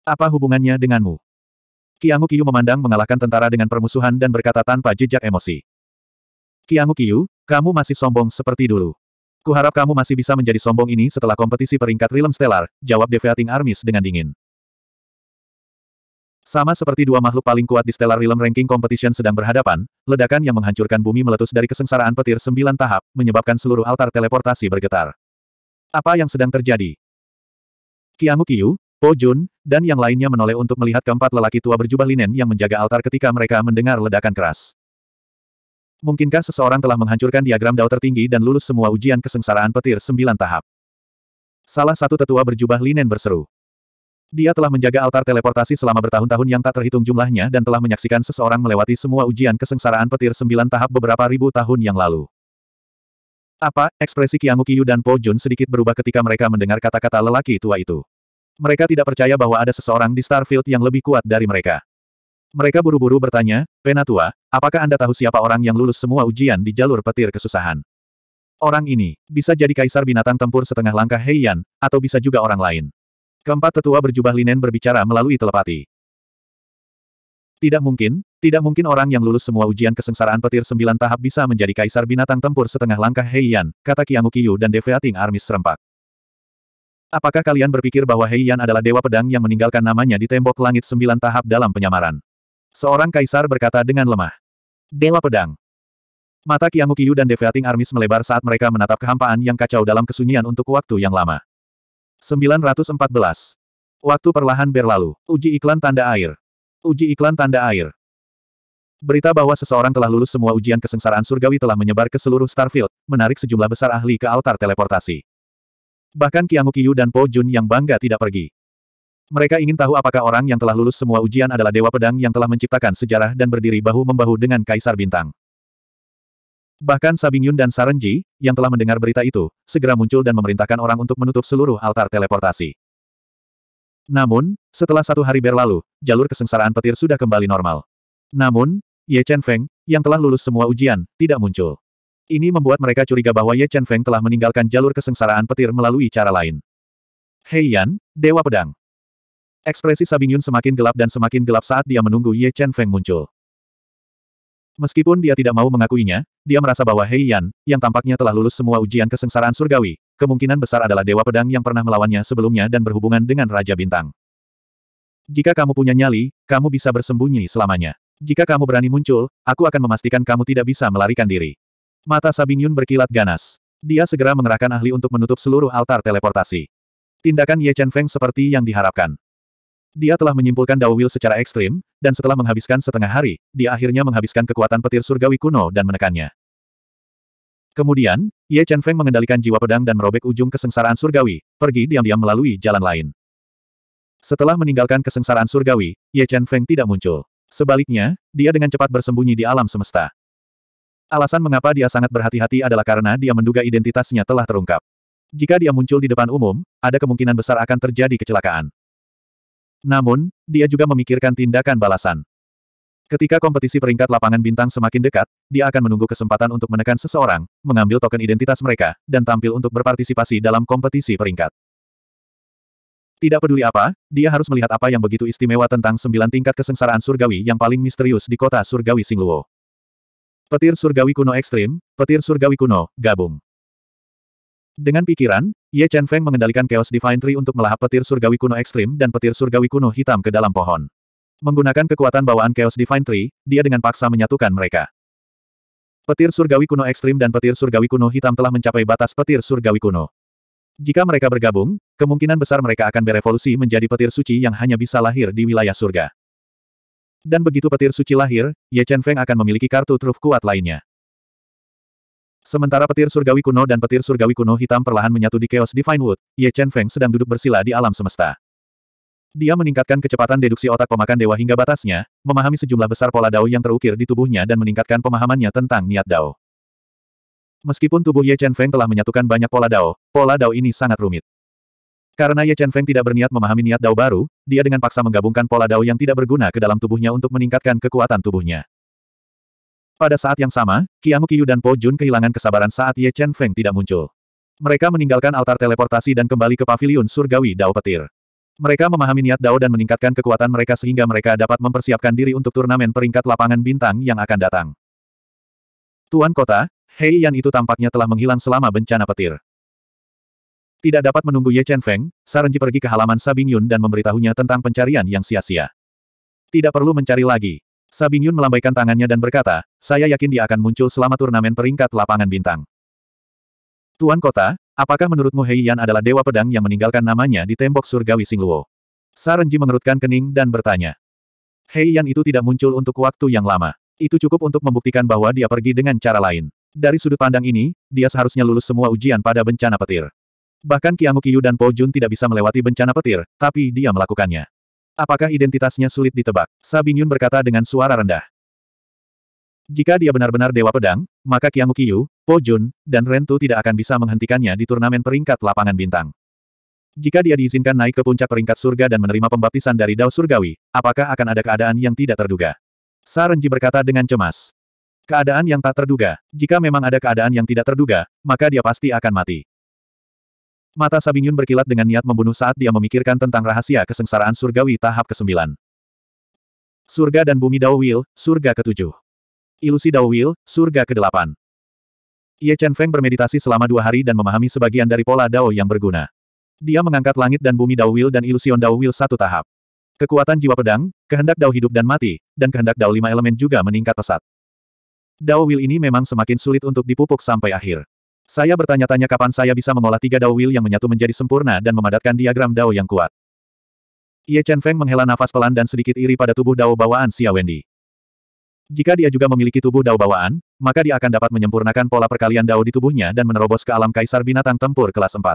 Apa hubungannya denganmu? Kiangu Kiyu memandang mengalahkan tentara dengan permusuhan dan berkata tanpa jejak emosi. Kiangu Kiyu, kamu masih sombong seperti dulu. Kuharap kamu masih bisa menjadi sombong ini setelah kompetisi peringkat Realm Stellar, jawab Deviating Armis dengan dingin. Sama seperti dua makhluk paling kuat di Stellar Realm Ranking Competition sedang berhadapan, ledakan yang menghancurkan bumi meletus dari kesengsaraan petir sembilan tahap, menyebabkan seluruh altar teleportasi bergetar. Apa yang sedang terjadi? Kiangu Kiyu, Po Jun, dan yang lainnya menoleh untuk melihat keempat lelaki tua berjubah linen yang menjaga altar ketika mereka mendengar ledakan keras. Mungkinkah seseorang telah menghancurkan diagram dao tertinggi dan lulus semua ujian kesengsaraan petir sembilan tahap? Salah satu tetua berjubah linen berseru. Dia telah menjaga altar teleportasi selama bertahun-tahun yang tak terhitung jumlahnya dan telah menyaksikan seseorang melewati semua ujian kesengsaraan petir sembilan tahap beberapa ribu tahun yang lalu. Apa, ekspresi Kiangu Kiyu dan Po Jun sedikit berubah ketika mereka mendengar kata-kata lelaki tua itu. Mereka tidak percaya bahwa ada seseorang di Starfield yang lebih kuat dari mereka. Mereka buru-buru bertanya, Penatua, apakah Anda tahu siapa orang yang lulus semua ujian di jalur petir kesusahan? Orang ini, bisa jadi kaisar binatang tempur setengah langkah Heian, atau bisa juga orang lain. Keempat tetua berjubah linen berbicara melalui telepati. Tidak mungkin, tidak mungkin orang yang lulus semua ujian kesengsaraan petir sembilan tahap bisa menjadi kaisar binatang tempur setengah langkah Heian, kata Kiangu Kiyu dan Deveating Armis serempak. Apakah kalian berpikir bahwa Heian adalah dewa pedang yang meninggalkan namanya di tembok langit sembilan tahap dalam penyamaran? Seorang kaisar berkata dengan lemah. Dewa pedang. Mata Kiangu Kiyu dan Deveating Armis melebar saat mereka menatap kehampaan yang kacau dalam kesunyian untuk waktu yang lama. 914. Waktu perlahan berlalu. Uji iklan tanda air. Uji iklan tanda air. Berita bahwa seseorang telah lulus semua ujian kesengsaraan surgawi telah menyebar ke seluruh Starfield, menarik sejumlah besar ahli ke altar teleportasi. Bahkan Kiangu Kiyu dan Po Jun yang bangga tidak pergi. Mereka ingin tahu apakah orang yang telah lulus semua ujian adalah dewa pedang yang telah menciptakan sejarah dan berdiri bahu-membahu dengan Kaisar Bintang. Bahkan Sabinyun dan Sarenji, yang telah mendengar berita itu, segera muncul dan memerintahkan orang untuk menutup seluruh altar teleportasi. Namun, setelah satu hari berlalu, jalur kesengsaraan petir sudah kembali normal. Namun, Ye Chen Feng, yang telah lulus semua ujian, tidak muncul. Ini membuat mereka curiga bahwa Ye Chen Feng telah meninggalkan jalur kesengsaraan petir melalui cara lain. Hei Yan, Dewa Pedang. Ekspresi Sabinyun semakin gelap dan semakin gelap saat dia menunggu Ye Chen Feng muncul. Meskipun dia tidak mau mengakuinya, dia merasa bahwa Hei Yan, yang tampaknya telah lulus semua ujian kesengsaraan surgawi, kemungkinan besar adalah dewa pedang yang pernah melawannya sebelumnya dan berhubungan dengan Raja Bintang. Jika kamu punya nyali, kamu bisa bersembunyi selamanya. Jika kamu berani muncul, aku akan memastikan kamu tidak bisa melarikan diri. Mata Sabing Yun berkilat ganas. Dia segera mengerahkan ahli untuk menutup seluruh altar teleportasi. Tindakan Ye Chen Feng seperti yang diharapkan. Dia telah menyimpulkan Dao Will secara ekstrim, dan setelah menghabiskan setengah hari, dia akhirnya menghabiskan kekuatan petir surgawi kuno dan menekannya. Kemudian, Ye Chen Feng mengendalikan jiwa pedang dan merobek ujung kesengsaraan surgawi, pergi diam-diam melalui jalan lain. Setelah meninggalkan kesengsaraan surgawi, Ye Chen Feng tidak muncul. Sebaliknya, dia dengan cepat bersembunyi di alam semesta. Alasan mengapa dia sangat berhati-hati adalah karena dia menduga identitasnya telah terungkap. Jika dia muncul di depan umum, ada kemungkinan besar akan terjadi kecelakaan. Namun, dia juga memikirkan tindakan balasan. Ketika kompetisi peringkat lapangan bintang semakin dekat, dia akan menunggu kesempatan untuk menekan seseorang, mengambil token identitas mereka, dan tampil untuk berpartisipasi dalam kompetisi peringkat. Tidak peduli apa, dia harus melihat apa yang begitu istimewa tentang sembilan tingkat kesengsaraan surgawi yang paling misterius di kota surgawi Singluo. Petir surgawi kuno ekstrim, petir surgawi kuno, gabung. Dengan pikiran, Ye Chen Feng mengendalikan Chaos Divine Tree untuk melahap petir surgawi kuno ekstrim dan petir surgawi kuno hitam ke dalam pohon. Menggunakan kekuatan bawaan Chaos Divine Tree, dia dengan paksa menyatukan mereka. Petir surgawi kuno ekstrim dan petir surgawi kuno hitam telah mencapai batas petir surgawi kuno. Jika mereka bergabung, kemungkinan besar mereka akan berevolusi menjadi petir suci yang hanya bisa lahir di wilayah surga. Dan begitu petir suci lahir, Ye Chen Feng akan memiliki kartu truf kuat lainnya. Sementara petir surgawi kuno dan petir surgawi kuno hitam perlahan menyatu di Chaos Divine Wood, Ye Chen Feng sedang duduk bersila di alam semesta. Dia meningkatkan kecepatan deduksi otak pemakan dewa hingga batasnya, memahami sejumlah besar pola dao yang terukir di tubuhnya dan meningkatkan pemahamannya tentang niat dao. Meskipun tubuh Ye Chen Feng telah menyatukan banyak pola dao, pola dao ini sangat rumit. Karena Ye Chen Feng tidak berniat memahami niat dao baru, dia dengan paksa menggabungkan pola dao yang tidak berguna ke dalam tubuhnya untuk meningkatkan kekuatan tubuhnya. Pada saat yang sama, Qiang Qiyu dan Po Jun kehilangan kesabaran saat Ye Chen Feng tidak muncul. Mereka meninggalkan altar teleportasi dan kembali ke pavilion surgawi Dao Petir. Mereka memahami niat Dao dan meningkatkan kekuatan mereka sehingga mereka dapat mempersiapkan diri untuk turnamen peringkat lapangan bintang yang akan datang. Tuan Kota, Hei Yan itu tampaknya telah menghilang selama bencana petir. Tidak dapat menunggu Ye Chen Feng, Sarenji pergi ke halaman Sabing Yun dan memberitahunya tentang pencarian yang sia-sia. Tidak perlu mencari lagi. Yun melambaikan tangannya dan berkata, saya yakin dia akan muncul selama turnamen peringkat lapangan bintang. Tuan Kota, apakah menurutmu Hei Yan adalah dewa pedang yang meninggalkan namanya di tembok surgawi Singluo? Sarenji mengerutkan kening dan bertanya. Hei Yan itu tidak muncul untuk waktu yang lama. Itu cukup untuk membuktikan bahwa dia pergi dengan cara lain. Dari sudut pandang ini, dia seharusnya lulus semua ujian pada bencana petir. Bahkan Kiangu Kiyu dan Po Jun tidak bisa melewati bencana petir, tapi dia melakukannya. Apakah identitasnya sulit ditebak? Yun berkata dengan suara rendah. Jika dia benar-benar dewa pedang, maka Kiangu Kiyu, Po Jun, dan Rentu tidak akan bisa menghentikannya di turnamen peringkat lapangan bintang. Jika dia diizinkan naik ke puncak peringkat surga dan menerima pembaptisan dari Dao Surgawi, apakah akan ada keadaan yang tidak terduga? Sarenji berkata dengan cemas. Keadaan yang tak terduga, jika memang ada keadaan yang tidak terduga, maka dia pasti akan mati. Mata Sabinyun berkilat dengan niat membunuh saat dia memikirkan tentang rahasia kesengsaraan surgawi tahap ke-9. Surga dan bumi Dawil, surga ke-7. Ilusi Dawil, surga ke-8. Ye Chen Feng bermeditasi selama dua hari dan memahami sebagian dari pola Dao yang berguna. Dia mengangkat langit dan bumi Dawil dan ilusion Dawil satu tahap. Kekuatan jiwa pedang, kehendak Dao hidup dan mati, dan kehendak Dao lima elemen juga meningkat pesat. Dao Will ini memang semakin sulit untuk dipupuk sampai akhir. Saya bertanya-tanya kapan saya bisa mengolah tiga Dao Will yang menyatu menjadi sempurna dan memadatkan diagram Dao yang kuat. Ye Chen Feng menghela nafas pelan dan sedikit iri pada tubuh Dao bawaan Xia Wendy. Jika dia juga memiliki tubuh Dao bawaan, maka dia akan dapat menyempurnakan pola perkalian Dao di tubuhnya dan menerobos ke alam kaisar binatang tempur kelas 4.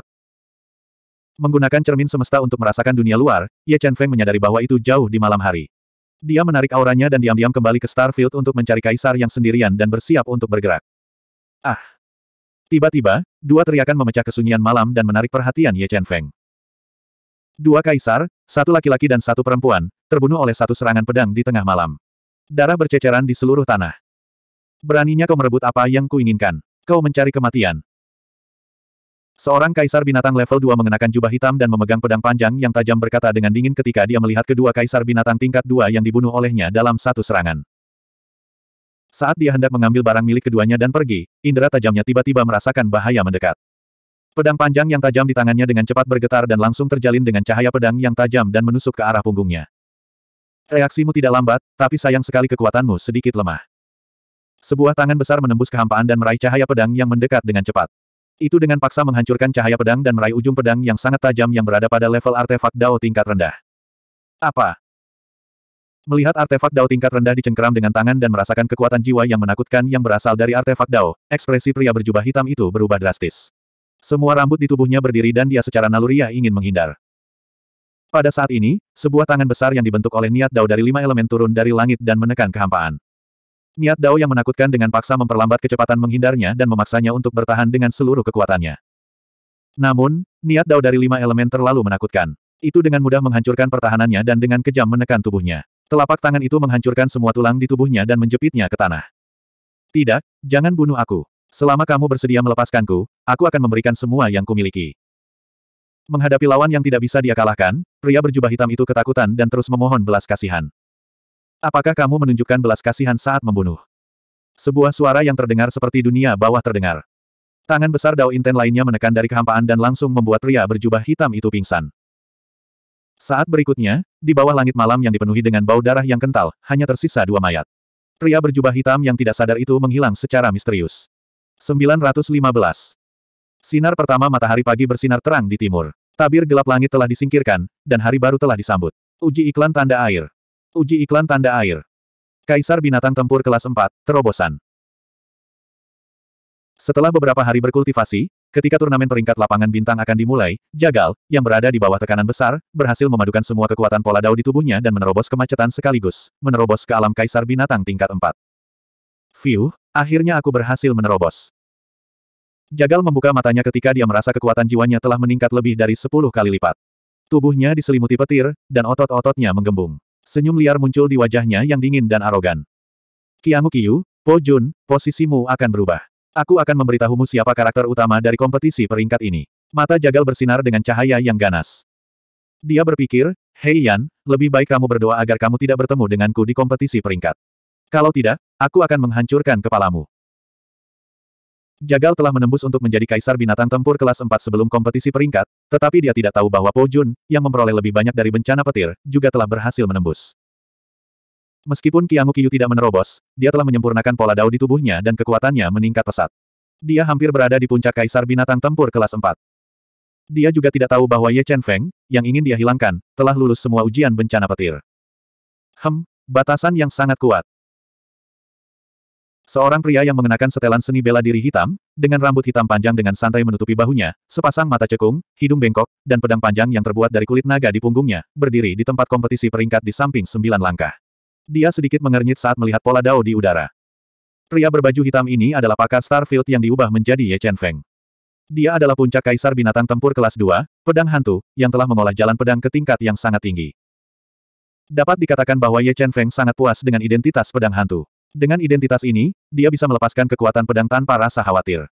Menggunakan cermin semesta untuk merasakan dunia luar, Ye Chen Feng menyadari bahwa itu jauh di malam hari. Dia menarik auranya dan diam-diam kembali ke Starfield untuk mencari kaisar yang sendirian dan bersiap untuk bergerak. Ah! Tiba-tiba, dua teriakan memecah kesunyian malam dan menarik perhatian Ye Chen Feng. Dua kaisar, satu laki-laki dan satu perempuan, terbunuh oleh satu serangan pedang di tengah malam. Darah berceceran di seluruh tanah. Beraninya kau merebut apa yang kuinginkan. Kau mencari kematian. Seorang kaisar binatang level 2 mengenakan jubah hitam dan memegang pedang panjang yang tajam berkata dengan dingin ketika dia melihat kedua kaisar binatang tingkat 2 yang dibunuh olehnya dalam satu serangan. Saat dia hendak mengambil barang milik keduanya dan pergi, indera tajamnya tiba-tiba merasakan bahaya mendekat. Pedang panjang yang tajam di tangannya dengan cepat bergetar dan langsung terjalin dengan cahaya pedang yang tajam dan menusuk ke arah punggungnya. Reaksimu tidak lambat, tapi sayang sekali kekuatanmu sedikit lemah. Sebuah tangan besar menembus kehampaan dan meraih cahaya pedang yang mendekat dengan cepat. Itu dengan paksa menghancurkan cahaya pedang dan meraih ujung pedang yang sangat tajam yang berada pada level artefak Dao tingkat rendah. Apa? Melihat artefak Dao tingkat rendah dicengkeram dengan tangan dan merasakan kekuatan jiwa yang menakutkan yang berasal dari artefak Dao, ekspresi pria berjubah hitam itu berubah drastis. Semua rambut di tubuhnya berdiri dan dia secara naluriah ingin menghindar. Pada saat ini, sebuah tangan besar yang dibentuk oleh niat Dao dari lima elemen turun dari langit dan menekan kehampaan. Niat Dao yang menakutkan dengan paksa memperlambat kecepatan menghindarnya dan memaksanya untuk bertahan dengan seluruh kekuatannya. Namun, niat Dao dari lima elemen terlalu menakutkan. Itu dengan mudah menghancurkan pertahanannya dan dengan kejam menekan tubuhnya. Telapak tangan itu menghancurkan semua tulang di tubuhnya dan menjepitnya ke tanah. Tidak, jangan bunuh aku. Selama kamu bersedia melepaskanku, aku akan memberikan semua yang kumiliki. Menghadapi lawan yang tidak bisa dia kalahkan, pria berjubah hitam itu ketakutan dan terus memohon belas kasihan. Apakah kamu menunjukkan belas kasihan saat membunuh? Sebuah suara yang terdengar seperti dunia bawah terdengar. Tangan besar Dao Inten lainnya menekan dari kehampaan dan langsung membuat pria berjubah hitam itu pingsan. Saat berikutnya, di bawah langit malam yang dipenuhi dengan bau darah yang kental, hanya tersisa dua mayat. Pria berjubah hitam yang tidak sadar itu menghilang secara misterius. 915. Sinar pertama matahari pagi bersinar terang di timur. Tabir gelap langit telah disingkirkan, dan hari baru telah disambut. Uji iklan tanda air. Uji iklan tanda air. Kaisar binatang tempur kelas 4, terobosan. Setelah beberapa hari berkultivasi, Ketika turnamen peringkat lapangan bintang akan dimulai, Jagal, yang berada di bawah tekanan besar, berhasil memadukan semua kekuatan pola dao di tubuhnya dan menerobos kemacetan sekaligus, menerobos ke alam kaisar binatang tingkat 4. View, akhirnya aku berhasil menerobos. Jagal membuka matanya ketika dia merasa kekuatan jiwanya telah meningkat lebih dari 10 kali lipat. Tubuhnya diselimuti petir, dan otot-ototnya menggembung. Senyum liar muncul di wajahnya yang dingin dan arogan. Kiangu Kiyu, Po Jun, posisimu akan berubah. Aku akan memberitahumu siapa karakter utama dari kompetisi peringkat ini. Mata Jagal bersinar dengan cahaya yang ganas. Dia berpikir, Hei Yan, lebih baik kamu berdoa agar kamu tidak bertemu denganku di kompetisi peringkat. Kalau tidak, aku akan menghancurkan kepalamu. Jagal telah menembus untuk menjadi kaisar binatang tempur kelas 4 sebelum kompetisi peringkat, tetapi dia tidak tahu bahwa Po Jun, yang memperoleh lebih banyak dari bencana petir, juga telah berhasil menembus. Meskipun Qianggu Qiyu tidak menerobos, dia telah menyempurnakan pola dao di tubuhnya dan kekuatannya meningkat pesat. Dia hampir berada di puncak kaisar binatang tempur kelas 4. Dia juga tidak tahu bahwa Ye Chen Feng, yang ingin dia hilangkan, telah lulus semua ujian bencana petir. Hem, batasan yang sangat kuat. Seorang pria yang mengenakan setelan seni bela diri hitam, dengan rambut hitam panjang dengan santai menutupi bahunya, sepasang mata cekung, hidung bengkok, dan pedang panjang yang terbuat dari kulit naga di punggungnya, berdiri di tempat kompetisi peringkat di samping sembilan langkah. Dia sedikit mengernyit saat melihat pola Dao di udara. Pria berbaju hitam ini adalah pakar Starfield yang diubah menjadi Ye Chen Feng. Dia adalah puncak kaisar binatang tempur kelas 2, pedang hantu, yang telah mengolah jalan pedang ke tingkat yang sangat tinggi. Dapat dikatakan bahwa Ye Chen Feng sangat puas dengan identitas pedang hantu. Dengan identitas ini, dia bisa melepaskan kekuatan pedang tanpa rasa khawatir.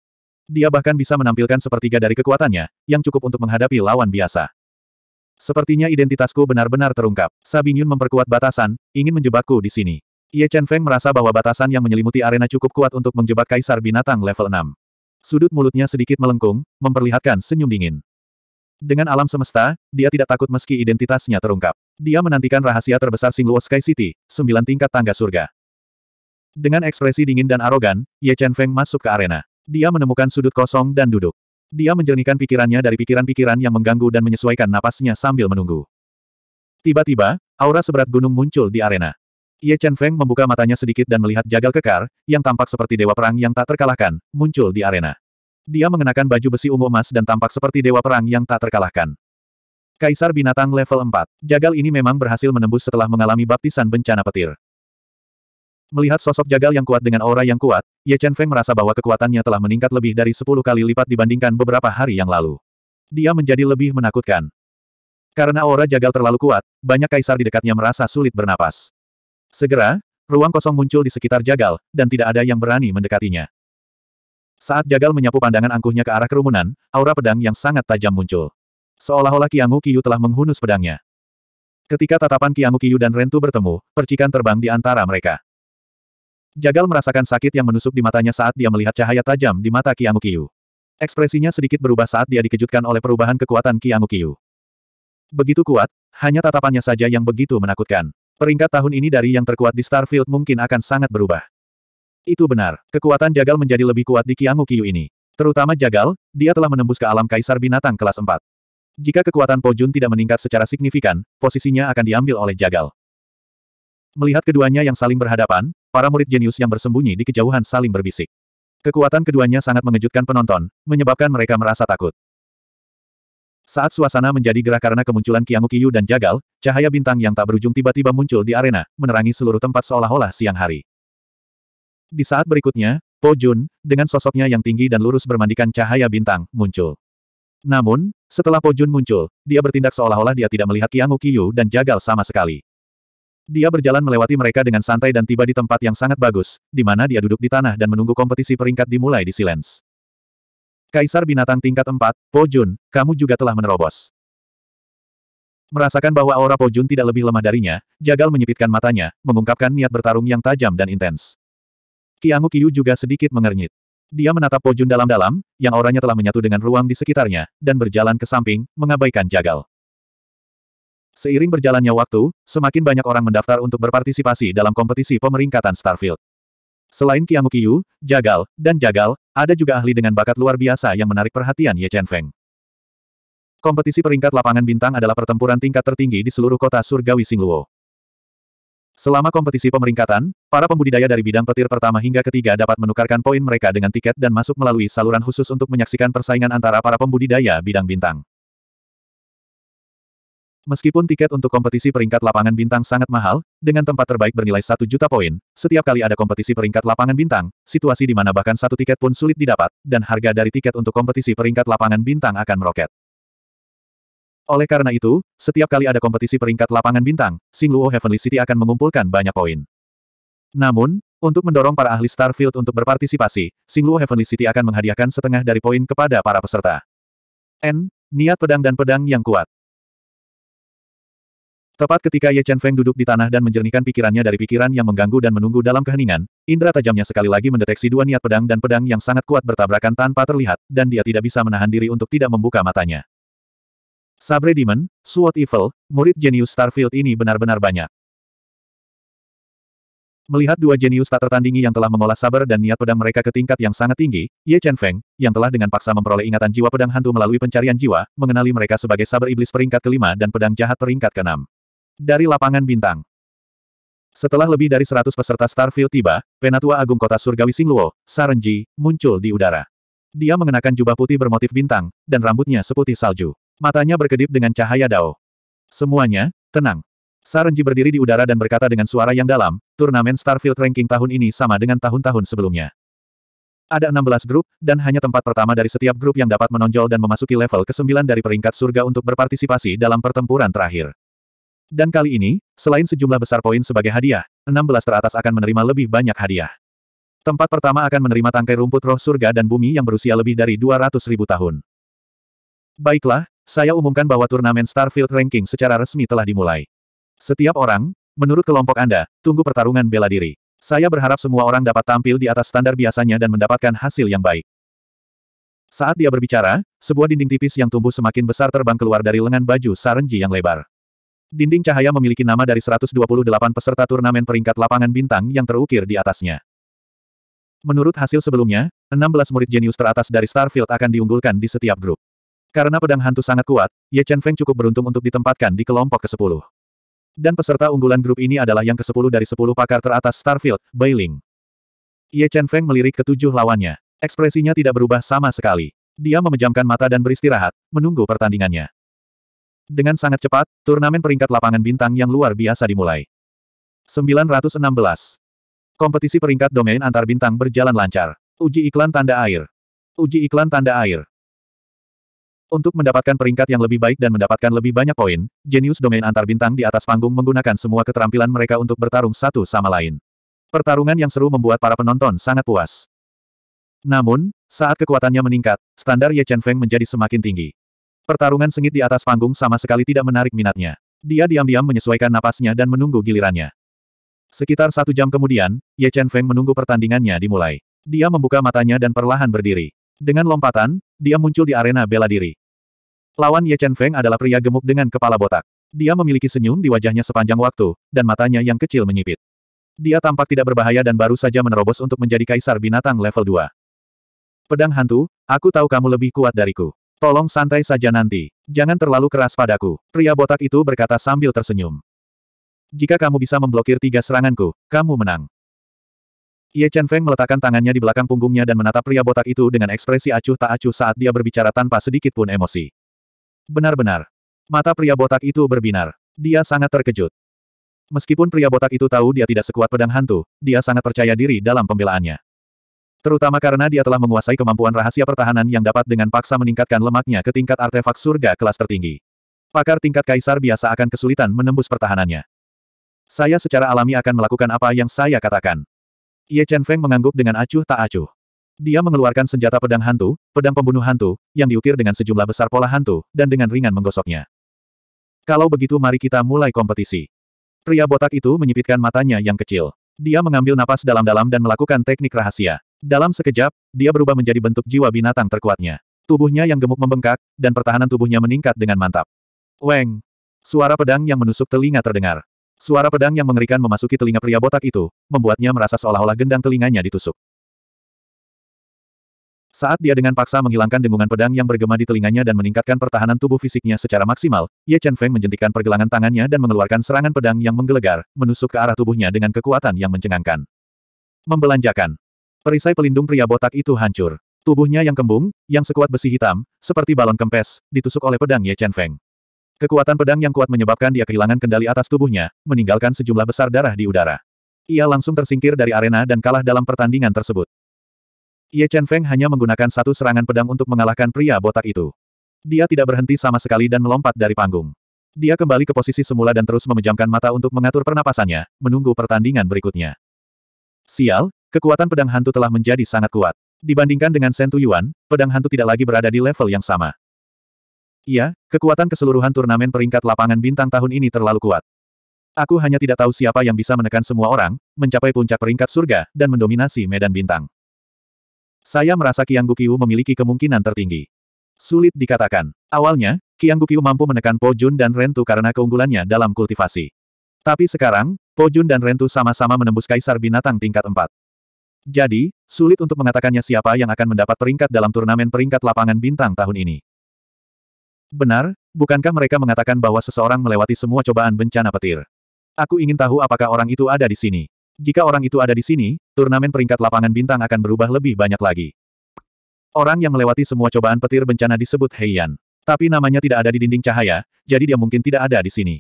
Dia bahkan bisa menampilkan sepertiga dari kekuatannya, yang cukup untuk menghadapi lawan biasa. Sepertinya identitasku benar-benar terungkap. Yun memperkuat batasan, ingin menjebakku di sini. Ye Chen Feng merasa bahwa batasan yang menyelimuti arena cukup kuat untuk menjebak kaisar binatang level 6. Sudut mulutnya sedikit melengkung, memperlihatkan senyum dingin. Dengan alam semesta, dia tidak takut meski identitasnya terungkap. Dia menantikan rahasia terbesar Singluo Sky City, sembilan tingkat tangga surga. Dengan ekspresi dingin dan arogan, Ye Chen Feng masuk ke arena. Dia menemukan sudut kosong dan duduk. Dia menjernihkan pikirannya dari pikiran-pikiran yang mengganggu dan menyesuaikan napasnya sambil menunggu. Tiba-tiba, aura seberat gunung muncul di arena. Ye Chen Feng membuka matanya sedikit dan melihat jagal kekar, yang tampak seperti dewa perang yang tak terkalahkan, muncul di arena. Dia mengenakan baju besi ungu emas dan tampak seperti dewa perang yang tak terkalahkan. Kaisar Binatang level 4. Jagal ini memang berhasil menembus setelah mengalami baptisan bencana petir. Melihat sosok jagal yang kuat dengan aura yang kuat, Ye Chen Feng merasa bahwa kekuatannya telah meningkat lebih dari 10 kali lipat dibandingkan beberapa hari yang lalu. Dia menjadi lebih menakutkan. Karena aura jagal terlalu kuat, banyak kaisar di dekatnya merasa sulit bernapas. Segera, ruang kosong muncul di sekitar jagal, dan tidak ada yang berani mendekatinya. Saat Jagal menyapu pandangan angkuhnya ke arah kerumunan, aura pedang yang sangat tajam muncul. Seolah-olah Kiangu Kiyu telah menghunus pedangnya. Ketika tatapan Kiangu Kiyu dan Rentu bertemu, percikan terbang di antara mereka. Jagal merasakan sakit yang menusuk di matanya saat dia melihat cahaya tajam di mata Kiyu. Ekspresinya sedikit berubah saat dia dikejutkan oleh perubahan kekuatan Kiyu. Begitu kuat, hanya tatapannya saja yang begitu menakutkan. Peringkat tahun ini dari yang terkuat di Starfield mungkin akan sangat berubah. Itu benar, kekuatan Jagal menjadi lebih kuat di Kiyu ini. Terutama Jagal, dia telah menembus ke alam Kaisar Binatang kelas 4. Jika kekuatan Pojun tidak meningkat secara signifikan, posisinya akan diambil oleh Jagal. Melihat keduanya yang saling berhadapan, Para murid jenius yang bersembunyi di kejauhan saling berbisik. Kekuatan keduanya sangat mengejutkan penonton, menyebabkan mereka merasa takut. Saat suasana menjadi gerah karena kemunculan Kiangu Kiyu dan Jagal, cahaya bintang yang tak berujung tiba-tiba muncul di arena, menerangi seluruh tempat seolah-olah siang hari. Di saat berikutnya, Po Jun, dengan sosoknya yang tinggi dan lurus bermandikan cahaya bintang, muncul. Namun, setelah Po Jun muncul, dia bertindak seolah-olah dia tidak melihat Kiangu Kiyu dan Jagal sama sekali. Dia berjalan melewati mereka dengan santai dan tiba di tempat yang sangat bagus, di mana dia duduk di tanah dan menunggu kompetisi peringkat dimulai di Silence. Kaisar Binatang tingkat 4, Po Jun, kamu juga telah menerobos. Merasakan bahwa aura Po Jun tidak lebih lemah darinya, Jagal menyipitkan matanya, mengungkapkan niat bertarung yang tajam dan intens. Kiangu Kiyu juga sedikit mengernyit. Dia menatap Po Jun dalam-dalam, yang auranya telah menyatu dengan ruang di sekitarnya, dan berjalan ke samping, mengabaikan Jagal. Seiring berjalannya waktu, semakin banyak orang mendaftar untuk berpartisipasi dalam kompetisi pemeringkatan Starfield. Selain Qiangu Qiyu, Jagal, dan Jagal, ada juga ahli dengan bakat luar biasa yang menarik perhatian Ye Chen Feng. Kompetisi peringkat lapangan bintang adalah pertempuran tingkat tertinggi di seluruh kota surgawi Singluo. Selama kompetisi pemeringkatan, para pembudidaya dari bidang petir pertama hingga ketiga dapat menukarkan poin mereka dengan tiket dan masuk melalui saluran khusus untuk menyaksikan persaingan antara para pembudidaya bidang bintang. Meskipun tiket untuk kompetisi peringkat lapangan bintang sangat mahal, dengan tempat terbaik bernilai 1 juta poin, setiap kali ada kompetisi peringkat lapangan bintang, situasi di mana bahkan satu tiket pun sulit didapat, dan harga dari tiket untuk kompetisi peringkat lapangan bintang akan meroket. Oleh karena itu, setiap kali ada kompetisi peringkat lapangan bintang, Singluo Heavenly City akan mengumpulkan banyak poin. Namun, untuk mendorong para ahli Starfield untuk berpartisipasi, Singluo Heavenly City akan menghadiahkan setengah dari poin kepada para peserta. N. Niat pedang dan pedang yang kuat. Tepat ketika Ye Chen Feng duduk di tanah dan menjernihkan pikirannya dari pikiran yang mengganggu dan menunggu dalam keheningan, indera tajamnya sekali lagi mendeteksi dua niat pedang dan pedang yang sangat kuat bertabrakan tanpa terlihat, dan dia tidak bisa menahan diri untuk tidak membuka matanya. Sabre Demon, Sword Evil, murid jenius Starfield ini benar-benar banyak. Melihat dua jenius tak tertandingi yang telah mengolah sabar dan niat pedang mereka ke tingkat yang sangat tinggi, Ye Chen Feng, yang telah dengan paksa memperoleh ingatan jiwa pedang hantu melalui pencarian jiwa, mengenali mereka sebagai sabar iblis peringkat kelima dan pedang jahat peringkat keenam. Dari lapangan bintang. Setelah lebih dari 100 peserta Starfield tiba, Penatua Agung Kota Surgawi Singluo, Sarenji, muncul di udara. Dia mengenakan jubah putih bermotif bintang, dan rambutnya seputih salju. Matanya berkedip dengan cahaya dao. Semuanya, tenang. Sarenji berdiri di udara dan berkata dengan suara yang dalam, turnamen Starfield ranking tahun ini sama dengan tahun-tahun sebelumnya. Ada 16 grup, dan hanya tempat pertama dari setiap grup yang dapat menonjol dan memasuki level ke-9 dari peringkat surga untuk berpartisipasi dalam pertempuran terakhir. Dan kali ini, selain sejumlah besar poin sebagai hadiah, 16 teratas akan menerima lebih banyak hadiah. Tempat pertama akan menerima tangkai rumput roh surga dan bumi yang berusia lebih dari 200 ribu tahun. Baiklah, saya umumkan bahwa turnamen Starfield Ranking secara resmi telah dimulai. Setiap orang, menurut kelompok Anda, tunggu pertarungan bela diri. Saya berharap semua orang dapat tampil di atas standar biasanya dan mendapatkan hasil yang baik. Saat dia berbicara, sebuah dinding tipis yang tumbuh semakin besar terbang keluar dari lengan baju Sarenji yang lebar. Dinding cahaya memiliki nama dari 128 peserta turnamen peringkat lapangan bintang yang terukir di atasnya. Menurut hasil sebelumnya, 16 murid jenius teratas dari Starfield akan diunggulkan di setiap grup. Karena pedang hantu sangat kuat, Ye Chen Feng cukup beruntung untuk ditempatkan di kelompok ke-10. Dan peserta unggulan grup ini adalah yang ke-10 dari 10 pakar teratas Starfield, Bailing. Ye Chen Feng melirik ketujuh lawannya. Ekspresinya tidak berubah sama sekali. Dia memejamkan mata dan beristirahat, menunggu pertandingannya. Dengan sangat cepat, turnamen peringkat lapangan bintang yang luar biasa dimulai. 916. Kompetisi peringkat domain antar bintang berjalan lancar. Uji iklan tanda air. Uji iklan tanda air. Untuk mendapatkan peringkat yang lebih baik dan mendapatkan lebih banyak poin, jenius domain antar bintang di atas panggung menggunakan semua keterampilan mereka untuk bertarung satu sama lain. Pertarungan yang seru membuat para penonton sangat puas. Namun, saat kekuatannya meningkat, standar Ye Chen Feng menjadi semakin tinggi. Pertarungan sengit di atas panggung sama sekali tidak menarik minatnya. Dia diam-diam menyesuaikan napasnya dan menunggu gilirannya. Sekitar satu jam kemudian, Ye Chen Feng menunggu pertandingannya dimulai. Dia membuka matanya dan perlahan berdiri. Dengan lompatan, dia muncul di arena bela diri. Lawan Ye Chen Feng adalah pria gemuk dengan kepala botak. Dia memiliki senyum di wajahnya sepanjang waktu, dan matanya yang kecil menyipit. Dia tampak tidak berbahaya dan baru saja menerobos untuk menjadi kaisar binatang level 2. Pedang hantu, aku tahu kamu lebih kuat dariku. Tolong santai saja nanti. Jangan terlalu keras padaku. Pria botak itu berkata sambil tersenyum. Jika kamu bisa memblokir tiga seranganku, kamu menang. Ye Chen Feng meletakkan tangannya di belakang punggungnya dan menatap pria botak itu dengan ekspresi acuh tak acuh saat dia berbicara tanpa sedikit pun emosi. Benar-benar. Mata pria botak itu berbinar. Dia sangat terkejut. Meskipun pria botak itu tahu dia tidak sekuat pedang hantu, dia sangat percaya diri dalam pembelaannya. Terutama karena dia telah menguasai kemampuan rahasia pertahanan yang dapat dengan paksa meningkatkan lemaknya ke tingkat artefak surga kelas tertinggi. Pakar tingkat kaisar biasa akan kesulitan menembus pertahanannya. Saya secara alami akan melakukan apa yang saya katakan. Ye Chen Feng mengangguk dengan acuh tak acuh. Dia mengeluarkan senjata pedang hantu, pedang pembunuh hantu, yang diukir dengan sejumlah besar pola hantu, dan dengan ringan menggosoknya. Kalau begitu mari kita mulai kompetisi. Pria botak itu menyipitkan matanya yang kecil. Dia mengambil napas dalam-dalam dan melakukan teknik rahasia. Dalam sekejap, dia berubah menjadi bentuk jiwa binatang terkuatnya. Tubuhnya yang gemuk membengkak, dan pertahanan tubuhnya meningkat dengan mantap. Weng! Suara pedang yang menusuk telinga terdengar. Suara pedang yang mengerikan memasuki telinga pria botak itu, membuatnya merasa seolah-olah gendang telinganya ditusuk. Saat dia dengan paksa menghilangkan dengungan pedang yang bergema di telinganya dan meningkatkan pertahanan tubuh fisiknya secara maksimal, Ye Chen Feng menjentikan pergelangan tangannya dan mengeluarkan serangan pedang yang menggelegar, menusuk ke arah tubuhnya dengan kekuatan yang mencengangkan. Membelanjakan. Perisai pelindung pria botak itu hancur. Tubuhnya yang kembung, yang sekuat besi hitam, seperti balon kempes, ditusuk oleh pedang Ye Chen Feng. Kekuatan pedang yang kuat menyebabkan dia kehilangan kendali atas tubuhnya, meninggalkan sejumlah besar darah di udara. Ia langsung tersingkir dari arena dan kalah dalam pertandingan tersebut. Ye Chen Feng hanya menggunakan satu serangan pedang untuk mengalahkan pria botak itu. Dia tidak berhenti sama sekali dan melompat dari panggung. Dia kembali ke posisi semula dan terus memejamkan mata untuk mengatur pernapasannya, menunggu pertandingan berikutnya. Sial, Kekuatan pedang hantu telah menjadi sangat kuat. Dibandingkan dengan Sentu Yuan, pedang hantu tidak lagi berada di level yang sama. Iya, kekuatan keseluruhan turnamen peringkat lapangan bintang tahun ini terlalu kuat. Aku hanya tidak tahu siapa yang bisa menekan semua orang, mencapai puncak peringkat surga, dan mendominasi medan bintang. Saya merasa Kiang Gukiu memiliki kemungkinan tertinggi. Sulit dikatakan. Awalnya, Kiang Gukiu mampu menekan Po Jun dan Rentu karena keunggulannya dalam kultivasi. Tapi sekarang, Po Jun dan Rentu sama-sama menembus kaisar binatang tingkat 4. Jadi, sulit untuk mengatakannya siapa yang akan mendapat peringkat dalam turnamen peringkat lapangan bintang tahun ini. Benar, bukankah mereka mengatakan bahwa seseorang melewati semua cobaan bencana petir? Aku ingin tahu apakah orang itu ada di sini. Jika orang itu ada di sini, turnamen peringkat lapangan bintang akan berubah lebih banyak lagi. Orang yang melewati semua cobaan petir bencana disebut Heian. Tapi namanya tidak ada di dinding cahaya, jadi dia mungkin tidak ada di sini.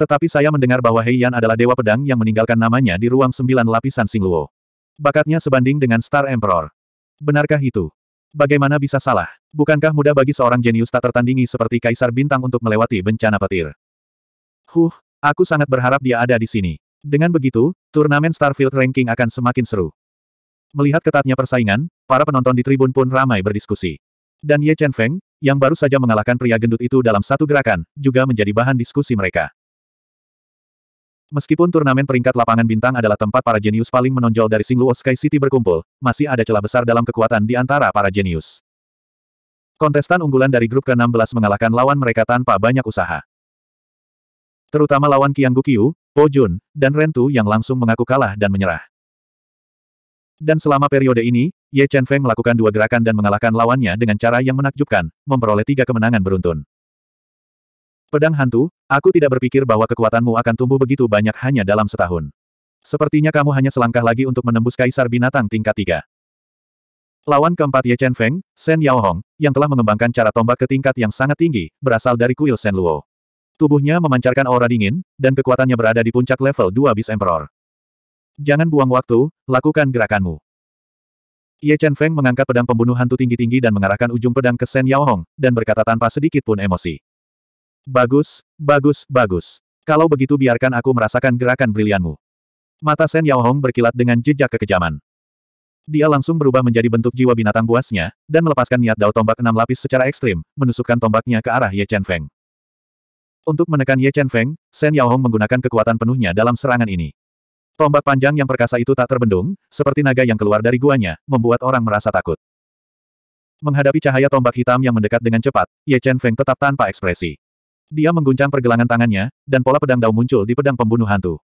Tetapi saya mendengar bahwa Heian adalah dewa pedang yang meninggalkan namanya di ruang sembilan lapisan Singluo. Bakatnya sebanding dengan Star Emperor. Benarkah itu? Bagaimana bisa salah? Bukankah mudah bagi seorang jenius tak tertandingi seperti Kaisar Bintang untuk melewati bencana petir? Huh, aku sangat berharap dia ada di sini. Dengan begitu, turnamen Starfield Ranking akan semakin seru. Melihat ketatnya persaingan, para penonton di tribun pun ramai berdiskusi. Dan Ye Chen Feng, yang baru saja mengalahkan pria gendut itu dalam satu gerakan, juga menjadi bahan diskusi mereka. Meskipun turnamen peringkat lapangan bintang adalah tempat para jenius paling menonjol dari Singluo Sky City berkumpul, masih ada celah besar dalam kekuatan di antara para jenius. Kontestan unggulan dari grup ke-16 mengalahkan lawan mereka tanpa banyak usaha. Terutama lawan Kiang Gukyu, Po Jun, dan Rentu yang langsung mengaku kalah dan menyerah. Dan selama periode ini, Ye Chen Feng melakukan dua gerakan dan mengalahkan lawannya dengan cara yang menakjubkan, memperoleh tiga kemenangan beruntun. Pedang hantu, Aku tidak berpikir bahwa kekuatanmu akan tumbuh begitu banyak hanya dalam setahun. Sepertinya kamu hanya selangkah lagi untuk menembus kaisar binatang tingkat tiga. Lawan keempat Ye Chen Feng, Shen Hong, yang telah mengembangkan cara tombak ke tingkat yang sangat tinggi, berasal dari kuil Shen Luo. Tubuhnya memancarkan aura dingin, dan kekuatannya berada di puncak level 2 bis Emperor. Jangan buang waktu, lakukan gerakanmu. Ye Chen Feng mengangkat pedang pembunuh hantu tinggi-tinggi dan mengarahkan ujung pedang ke Shen Hong, dan berkata tanpa sedikit pun emosi. Bagus, bagus, bagus. Kalau begitu biarkan aku merasakan gerakan brilianmu. Mata Shen Hong berkilat dengan jejak kekejaman. Dia langsung berubah menjadi bentuk jiwa binatang buasnya, dan melepaskan niat dao tombak enam lapis secara ekstrim, menusukkan tombaknya ke arah Ye Chen Feng. Untuk menekan Ye Chen Feng, Shen Hong menggunakan kekuatan penuhnya dalam serangan ini. Tombak panjang yang perkasa itu tak terbendung, seperti naga yang keluar dari guanya, membuat orang merasa takut. Menghadapi cahaya tombak hitam yang mendekat dengan cepat, Ye Chen Feng tetap tanpa ekspresi. Dia mengguncang pergelangan tangannya, dan pola pedang Dao muncul di pedang pembunuh hantu.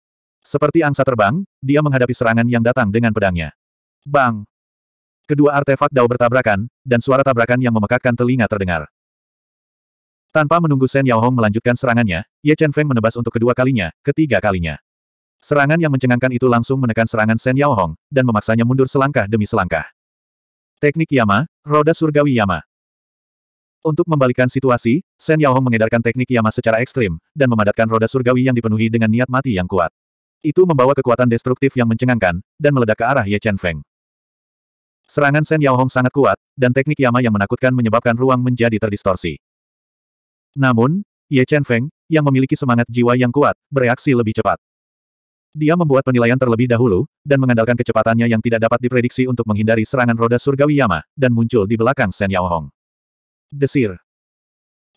Seperti angsa terbang, dia menghadapi serangan yang datang dengan pedangnya. Bang! Kedua artefak Dao bertabrakan, dan suara tabrakan yang memekakkan telinga terdengar. Tanpa menunggu Shen Hong melanjutkan serangannya, Ye Chen Feng menebas untuk kedua kalinya, ketiga kalinya. Serangan yang mencengangkan itu langsung menekan serangan Shen Hong dan memaksanya mundur selangkah demi selangkah. Teknik Yama, Roda Surgawi Yama. Untuk membalikan situasi, Shen Yaohong mengedarkan teknik Yama secara ekstrim, dan memadatkan roda surgawi yang dipenuhi dengan niat mati yang kuat. Itu membawa kekuatan destruktif yang mencengangkan, dan meledak ke arah Ye Chen Feng. Serangan Shen Yaohong sangat kuat, dan teknik Yama yang menakutkan menyebabkan ruang menjadi terdistorsi. Namun, Ye Chen Feng, yang memiliki semangat jiwa yang kuat, bereaksi lebih cepat. Dia membuat penilaian terlebih dahulu, dan mengandalkan kecepatannya yang tidak dapat diprediksi untuk menghindari serangan roda surgawi Yama, dan muncul di belakang Shen Yaohong. Desir.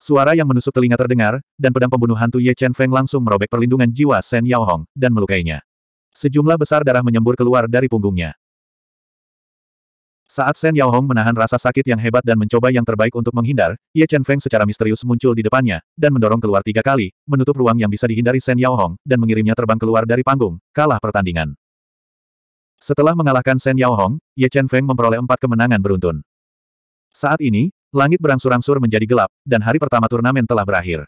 Suara yang menusuk telinga terdengar, dan pedang pembunuh hantu Ye Chen Feng langsung merobek perlindungan jiwa Shen Yao Hong dan melukainya. Sejumlah besar darah menyembur keluar dari punggungnya. Saat Shen Yao Hong menahan rasa sakit yang hebat dan mencoba yang terbaik untuk menghindar, Ye Chen Feng secara misterius muncul di depannya, dan mendorong keluar tiga kali, menutup ruang yang bisa dihindari Shen Yao Hong dan mengirimnya terbang keluar dari panggung, kalah pertandingan. Setelah mengalahkan Shen Yao Hong, Ye Chen Feng memperoleh empat kemenangan beruntun. Saat ini, Langit berangsur-angsur menjadi gelap, dan hari pertama turnamen telah berakhir.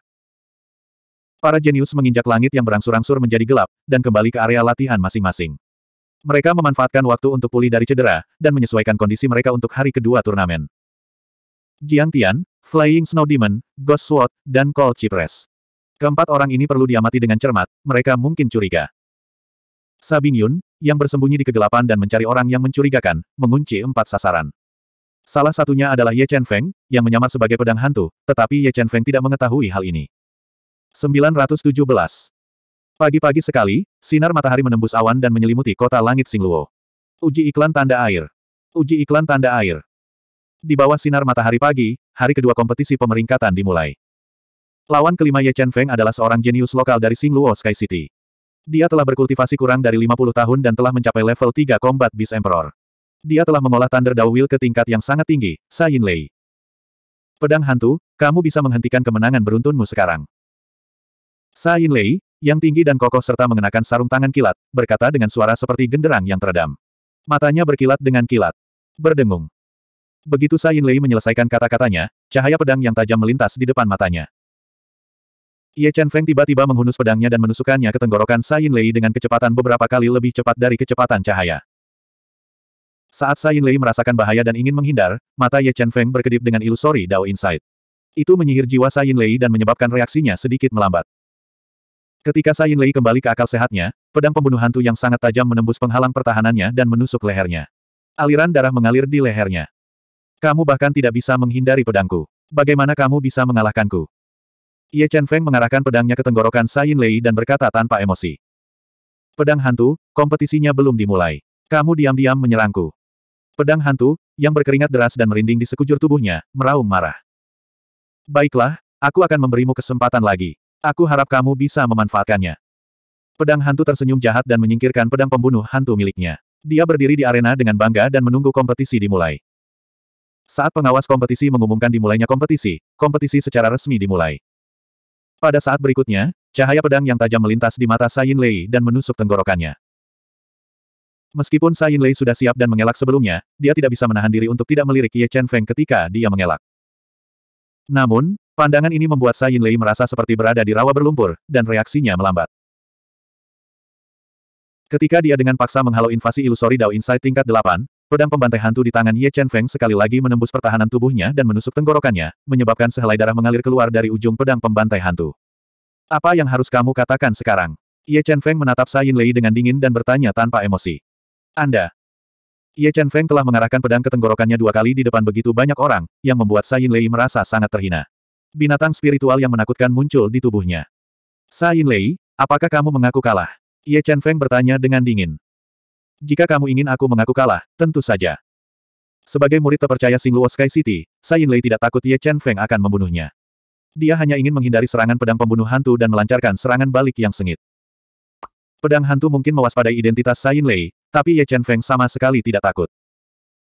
Para jenius menginjak langit yang berangsur-angsur menjadi gelap, dan kembali ke area latihan masing-masing. Mereka memanfaatkan waktu untuk pulih dari cedera, dan menyesuaikan kondisi mereka untuk hari kedua turnamen. Jiang Tian, Flying Snow Demon, Ghost Sword, dan Cold Cypress. Keempat orang ini perlu diamati dengan cermat, mereka mungkin curiga. Sabing Yun, yang bersembunyi di kegelapan dan mencari orang yang mencurigakan, mengunci empat sasaran. Salah satunya adalah Ye Chen Feng, yang menyamar sebagai pedang hantu, tetapi Ye Chen Feng tidak mengetahui hal ini. 917. Pagi-pagi sekali, sinar matahari menembus awan dan menyelimuti kota langit Singluo. Uji iklan tanda air. Uji iklan tanda air. Di bawah sinar matahari pagi, hari kedua kompetisi pemeringkatan dimulai. Lawan kelima Ye Chen Feng adalah seorang jenius lokal dari Singluo Sky City. Dia telah berkultivasi kurang dari 50 tahun dan telah mencapai level 3 Combat Beast Emperor. Dia telah mengolah Thunder Dao ke tingkat yang sangat tinggi, Sain Lei. Pedang hantu, kamu bisa menghentikan kemenangan beruntunmu sekarang. Sain Lei, yang tinggi dan kokoh serta mengenakan sarung tangan kilat, berkata dengan suara seperti genderang yang teredam. Matanya berkilat dengan kilat. Berdengung. Begitu Sain Lei menyelesaikan kata-katanya, cahaya pedang yang tajam melintas di depan matanya. Ye Chen Feng tiba-tiba menghunus pedangnya dan menusukannya ke tenggorokan Sain Lei dengan kecepatan beberapa kali lebih cepat dari kecepatan cahaya. Saat Sain Lei merasakan bahaya dan ingin menghindar, mata Ye Chen Feng berkedip dengan ilusori Dao Insight. Itu menyihir jiwa Sain Lei dan menyebabkan reaksinya sedikit melambat. Ketika Sain Lei kembali ke akal sehatnya, pedang pembunuh hantu yang sangat tajam menembus penghalang pertahanannya dan menusuk lehernya. Aliran darah mengalir di lehernya. Kamu bahkan tidak bisa menghindari pedangku. Bagaimana kamu bisa mengalahkanku? Ye Chen Feng mengarahkan pedangnya ke tenggorokan Sain Lei dan berkata tanpa emosi. Pedang hantu, kompetisinya belum dimulai. Kamu diam-diam menyerangku. Pedang hantu, yang berkeringat deras dan merinding di sekujur tubuhnya, meraung marah. Baiklah, aku akan memberimu kesempatan lagi. Aku harap kamu bisa memanfaatkannya. Pedang hantu tersenyum jahat dan menyingkirkan pedang pembunuh hantu miliknya. Dia berdiri di arena dengan bangga dan menunggu kompetisi dimulai. Saat pengawas kompetisi mengumumkan dimulainya kompetisi, kompetisi secara resmi dimulai. Pada saat berikutnya, cahaya pedang yang tajam melintas di mata Sain Lei dan menusuk tenggorokannya. Meskipun Sain Lei sudah siap dan mengelak sebelumnya, dia tidak bisa menahan diri untuk tidak melirik Ye Chen Feng ketika dia mengelak. Namun, pandangan ini membuat Sain Lei merasa seperti berada di rawa berlumpur, dan reaksinya melambat. Ketika dia dengan paksa menghalau invasi ilusori Dao Insight tingkat 8, pedang pembantai hantu di tangan Ye Chen Feng sekali lagi menembus pertahanan tubuhnya dan menusuk tenggorokannya, menyebabkan sehelai darah mengalir keluar dari ujung pedang pembantai hantu. Apa yang harus kamu katakan sekarang? Ye Chen Feng menatap Sain Lei dengan dingin dan bertanya tanpa emosi. Anda. Ye Chen Feng telah mengarahkan pedang ke tenggorokannya dua kali di depan begitu banyak orang, yang membuat Sayin Lei merasa sangat terhina. Binatang spiritual yang menakutkan muncul di tubuhnya. Sayin Lei, apakah kamu mengaku kalah? Ye Chen Feng bertanya dengan dingin. Jika kamu ingin aku mengaku kalah, tentu saja. Sebagai murid terpercaya Singluo Sky City, Sayin Lei tidak takut Ye Chen Feng akan membunuhnya. Dia hanya ingin menghindari serangan pedang pembunuh hantu dan melancarkan serangan balik yang sengit. Pedang hantu mungkin mewaspadai identitas Sain Lei, tapi Ye Chen Feng sama sekali tidak takut.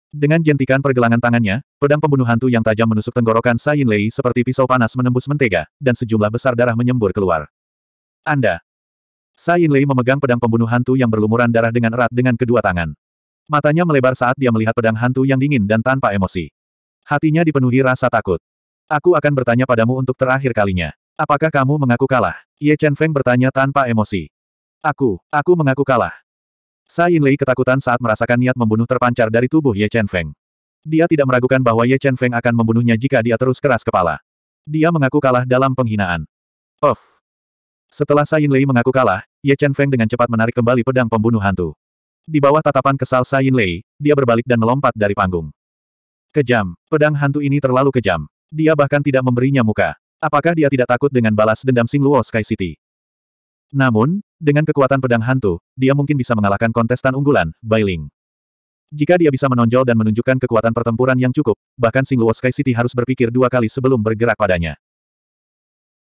Dengan jentikan pergelangan tangannya, pedang pembunuh hantu yang tajam menusuk tenggorokan Sain Lei seperti pisau panas menembus mentega, dan sejumlah besar darah menyembur keluar. Anda. Sain Lei memegang pedang pembunuh hantu yang berlumuran darah dengan erat dengan kedua tangan. Matanya melebar saat dia melihat pedang hantu yang dingin dan tanpa emosi. Hatinya dipenuhi rasa takut. Aku akan bertanya padamu untuk terakhir kalinya. Apakah kamu mengaku kalah? Ye Chen Feng bertanya tanpa emosi. Aku, aku mengaku kalah. Sai Yinlei ketakutan saat merasakan niat membunuh terpancar dari tubuh Ye Chen Feng. Dia tidak meragukan bahwa Ye Chen Feng akan membunuhnya jika dia terus keras kepala. Dia mengaku kalah dalam penghinaan. Of. Setelah Sai Yinlei mengaku kalah, Ye Chen Feng dengan cepat menarik kembali pedang pembunuh hantu. Di bawah tatapan kesal Sai Yinlei, dia berbalik dan melompat dari panggung. Kejam, pedang hantu ini terlalu kejam. Dia bahkan tidak memberinya muka. Apakah dia tidak takut dengan balas dendam Luo Sky City? Namun, dengan kekuatan pedang hantu, dia mungkin bisa mengalahkan kontestan unggulan, Bailing. Jika dia bisa menonjol dan menunjukkan kekuatan pertempuran yang cukup, bahkan Singluo Sky City harus berpikir dua kali sebelum bergerak padanya.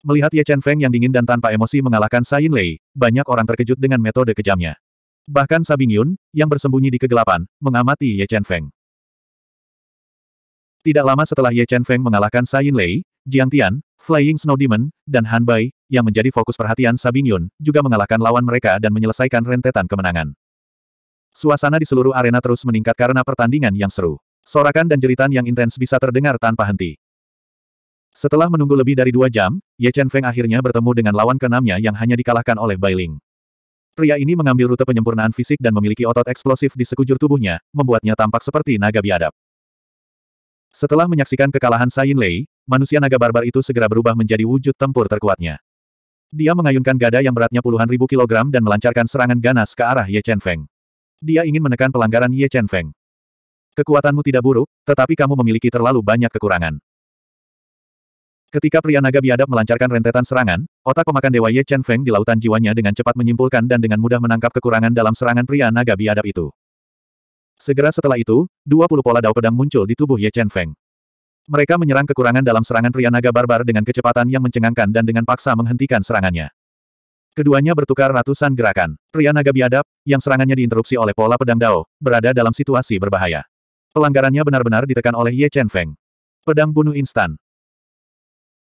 Melihat Ye Chen Feng yang dingin dan tanpa emosi mengalahkan Sai Lei, banyak orang terkejut dengan metode kejamnya. Bahkan Sabing Yun, yang bersembunyi di kegelapan, mengamati Ye Chen Feng. Tidak lama setelah Ye Chen Feng mengalahkan Sai Lei, Jiang Tian, Flying Snow Demon, dan Han Bai, yang menjadi fokus perhatian Sabing Yun, juga mengalahkan lawan mereka dan menyelesaikan rentetan kemenangan. Suasana di seluruh arena terus meningkat karena pertandingan yang seru. Sorakan dan jeritan yang intens bisa terdengar tanpa henti. Setelah menunggu lebih dari dua jam, Ye Chen Feng akhirnya bertemu dengan lawan keenamnya yang hanya dikalahkan oleh Bai Ling. Pria ini mengambil rute penyempurnaan fisik dan memiliki otot eksplosif di sekujur tubuhnya, membuatnya tampak seperti naga biadab. Setelah menyaksikan kekalahan Sain Lei, manusia naga barbar itu segera berubah menjadi wujud tempur terkuatnya. Dia mengayunkan gada yang beratnya puluhan ribu kilogram dan melancarkan serangan ganas ke arah Ye Chen Feng. Dia ingin menekan pelanggaran Ye Chen Feng. Kekuatanmu tidak buruk, tetapi kamu memiliki terlalu banyak kekurangan. Ketika pria naga biadab melancarkan rentetan serangan, otak pemakan dewa Ye Chen Feng di lautan jiwanya dengan cepat menyimpulkan dan dengan mudah menangkap kekurangan dalam serangan pria naga biadab itu. Segera setelah itu, 20 pola dao pedang muncul di tubuh Ye Chen Feng. Mereka menyerang kekurangan dalam serangan pria naga barbar dengan kecepatan yang mencengangkan dan dengan paksa menghentikan serangannya. Keduanya bertukar ratusan gerakan. Pria naga biadab, yang serangannya diinterupsi oleh pola pedang Dao, berada dalam situasi berbahaya. Pelanggarannya benar-benar ditekan oleh Ye Chen Feng. Pedang bunuh instan.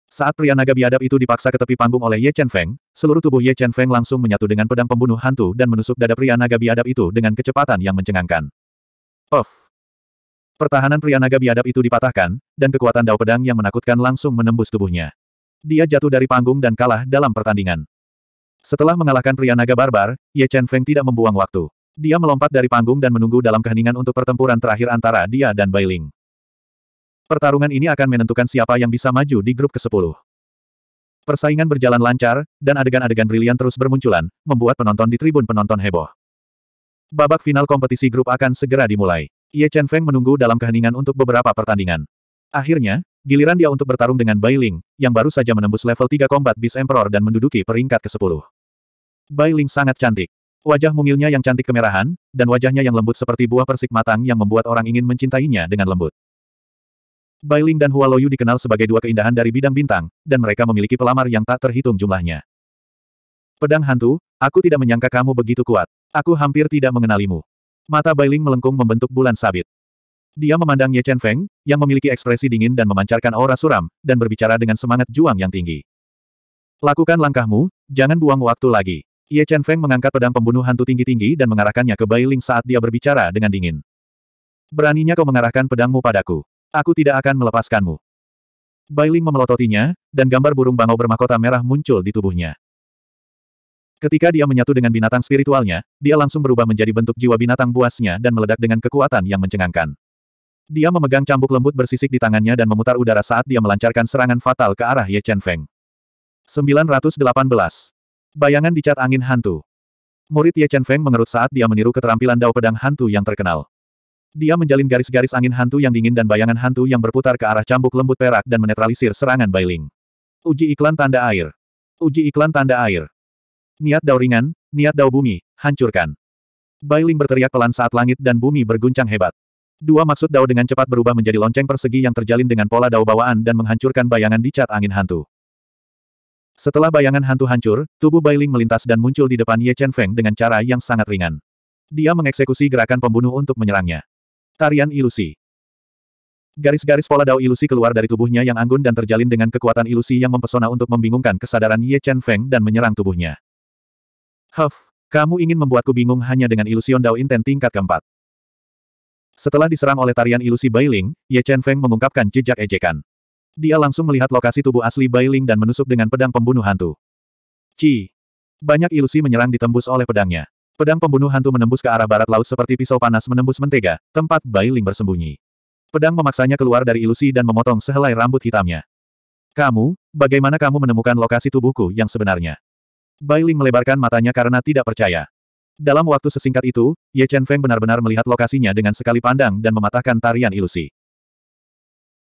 Saat pria naga biadab itu dipaksa ke tepi panggung oleh Ye Chen Feng, seluruh tubuh Ye Chen Feng langsung menyatu dengan pedang pembunuh hantu dan menusuk dada pria naga biadab itu dengan kecepatan yang mencengangkan. Puff! Pertahanan pria naga biadab itu dipatahkan, dan kekuatan dao pedang yang menakutkan langsung menembus tubuhnya. Dia jatuh dari panggung dan kalah dalam pertandingan. Setelah mengalahkan pria naga barbar, Ye Chen Feng tidak membuang waktu. Dia melompat dari panggung dan menunggu dalam keheningan untuk pertempuran terakhir antara dia dan ling Pertarungan ini akan menentukan siapa yang bisa maju di grup ke-10. Persaingan berjalan lancar, dan adegan-adegan brilian terus bermunculan, membuat penonton di tribun penonton heboh. Babak final kompetisi grup akan segera dimulai. Ye Chen Feng menunggu dalam keheningan untuk beberapa pertandingan. Akhirnya, giliran dia untuk bertarung dengan Bai Ling, yang baru saja menembus level 3 Combat Beast Emperor dan menduduki peringkat ke-10. Bai Ling sangat cantik. Wajah mungilnya yang cantik kemerahan, dan wajahnya yang lembut seperti buah persik matang yang membuat orang ingin mencintainya dengan lembut. Bai Ling dan Hua Loyu dikenal sebagai dua keindahan dari bidang bintang, dan mereka memiliki pelamar yang tak terhitung jumlahnya. Pedang hantu, aku tidak menyangka kamu begitu kuat. Aku hampir tidak mengenalimu. Mata Bailing melengkung membentuk bulan sabit. Dia memandang Ye Chen Feng, yang memiliki ekspresi dingin dan memancarkan aura suram, dan berbicara dengan semangat juang yang tinggi. Lakukan langkahmu, jangan buang waktu lagi. Ye Chen Feng mengangkat pedang pembunuh hantu tinggi-tinggi dan mengarahkannya ke Bailing saat dia berbicara dengan dingin. Beraninya kau mengarahkan pedangmu padaku. Aku tidak akan melepaskanmu. Bailing memelototinya, dan gambar burung bangau bermahkota merah muncul di tubuhnya. Ketika dia menyatu dengan binatang spiritualnya, dia langsung berubah menjadi bentuk jiwa binatang buasnya dan meledak dengan kekuatan yang mencengangkan. Dia memegang cambuk lembut bersisik di tangannya dan memutar udara saat dia melancarkan serangan fatal ke arah Ye Chen Feng. 918. Bayangan dicat angin hantu. Murid Ye Chen Feng mengerut saat dia meniru keterampilan dao pedang hantu yang terkenal. Dia menjalin garis-garis angin hantu yang dingin dan bayangan hantu yang berputar ke arah cambuk lembut perak dan menetralisir serangan Bailing. Uji iklan tanda air. Uji iklan tanda air. Niat dao ringan, niat dao bumi, hancurkan. Bailing berteriak pelan saat langit dan bumi berguncang hebat. Dua maksud dao dengan cepat berubah menjadi lonceng persegi yang terjalin dengan pola dao bawaan dan menghancurkan bayangan di cat angin hantu. Setelah bayangan hantu hancur, tubuh Bailing melintas dan muncul di depan Ye Chen Feng dengan cara yang sangat ringan. Dia mengeksekusi gerakan pembunuh untuk menyerangnya. Tarian ilusi. Garis-garis pola dao ilusi keluar dari tubuhnya yang anggun dan terjalin dengan kekuatan ilusi yang mempesona untuk membingungkan kesadaran Ye Chen Feng dan menyerang tubuhnya. Huff, kamu ingin membuatku bingung hanya dengan ilusion Dao Inten tingkat keempat. Setelah diserang oleh tarian ilusi Bailing, Ye Chen Feng mengungkapkan jejak ejekan. Dia langsung melihat lokasi tubuh asli Bailing dan menusuk dengan pedang pembunuh hantu. Ci. Banyak ilusi menyerang ditembus oleh pedangnya. Pedang pembunuh hantu menembus ke arah barat laut seperti pisau panas menembus mentega, tempat Bailing bersembunyi. Pedang memaksanya keluar dari ilusi dan memotong sehelai rambut hitamnya. Kamu, bagaimana kamu menemukan lokasi tubuhku yang sebenarnya? Bailing melebarkan matanya karena tidak percaya. Dalam waktu sesingkat itu, Ye Chen Feng benar-benar melihat lokasinya dengan sekali pandang dan mematahkan tarian ilusi.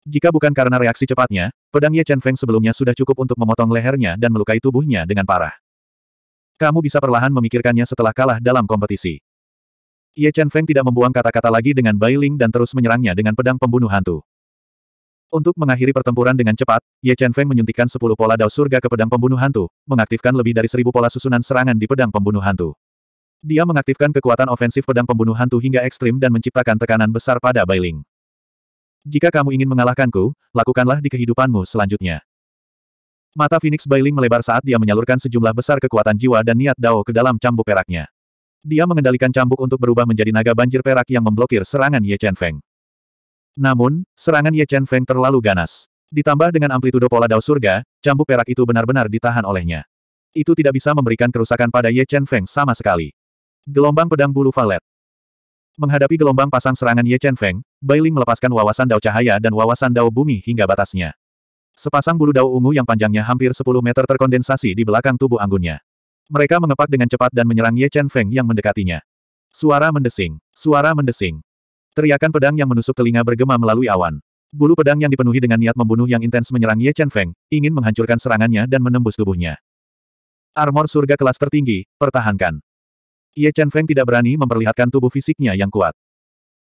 Jika bukan karena reaksi cepatnya, pedang Ye Chen Feng sebelumnya sudah cukup untuk memotong lehernya dan melukai tubuhnya dengan parah. Kamu bisa perlahan memikirkannya setelah kalah dalam kompetisi. Ye Chen Feng tidak membuang kata-kata lagi dengan Bailing dan terus menyerangnya dengan pedang pembunuh hantu. Untuk mengakhiri pertempuran dengan cepat, Ye Chen Feng menyuntikkan 10 pola dao surga ke pedang pembunuh hantu, mengaktifkan lebih dari seribu pola susunan serangan di pedang pembunuh hantu. Dia mengaktifkan kekuatan ofensif pedang pembunuh hantu hingga ekstrim dan menciptakan tekanan besar pada Bailing. Jika kamu ingin mengalahkanku, lakukanlah di kehidupanmu selanjutnya. Mata Phoenix Bailing melebar saat dia menyalurkan sejumlah besar kekuatan jiwa dan niat dao ke dalam cambuk peraknya. Dia mengendalikan cambuk untuk berubah menjadi naga banjir perak yang memblokir serangan Ye Chen Feng. Namun, serangan Ye Chen Feng terlalu ganas. Ditambah dengan amplitudo pola dao surga, cambuk perak itu benar-benar ditahan olehnya. Itu tidak bisa memberikan kerusakan pada Ye Chen Feng sama sekali. Gelombang pedang bulu valet. Menghadapi gelombang pasang serangan Ye Chen Feng, Bailing melepaskan wawasan dao cahaya dan wawasan dao bumi hingga batasnya. Sepasang bulu dao ungu yang panjangnya hampir 10 meter terkondensasi di belakang tubuh anggunnya. Mereka mengepak dengan cepat dan menyerang Ye Chen Feng yang mendekatinya. Suara mendesing, suara mendesing. Teriakan pedang yang menusuk telinga bergema melalui awan. Bulu pedang yang dipenuhi dengan niat membunuh yang intens menyerang Ye Chen Feng, ingin menghancurkan serangannya dan menembus tubuhnya. Armor surga kelas tertinggi, pertahankan. Ye Chen Feng tidak berani memperlihatkan tubuh fisiknya yang kuat.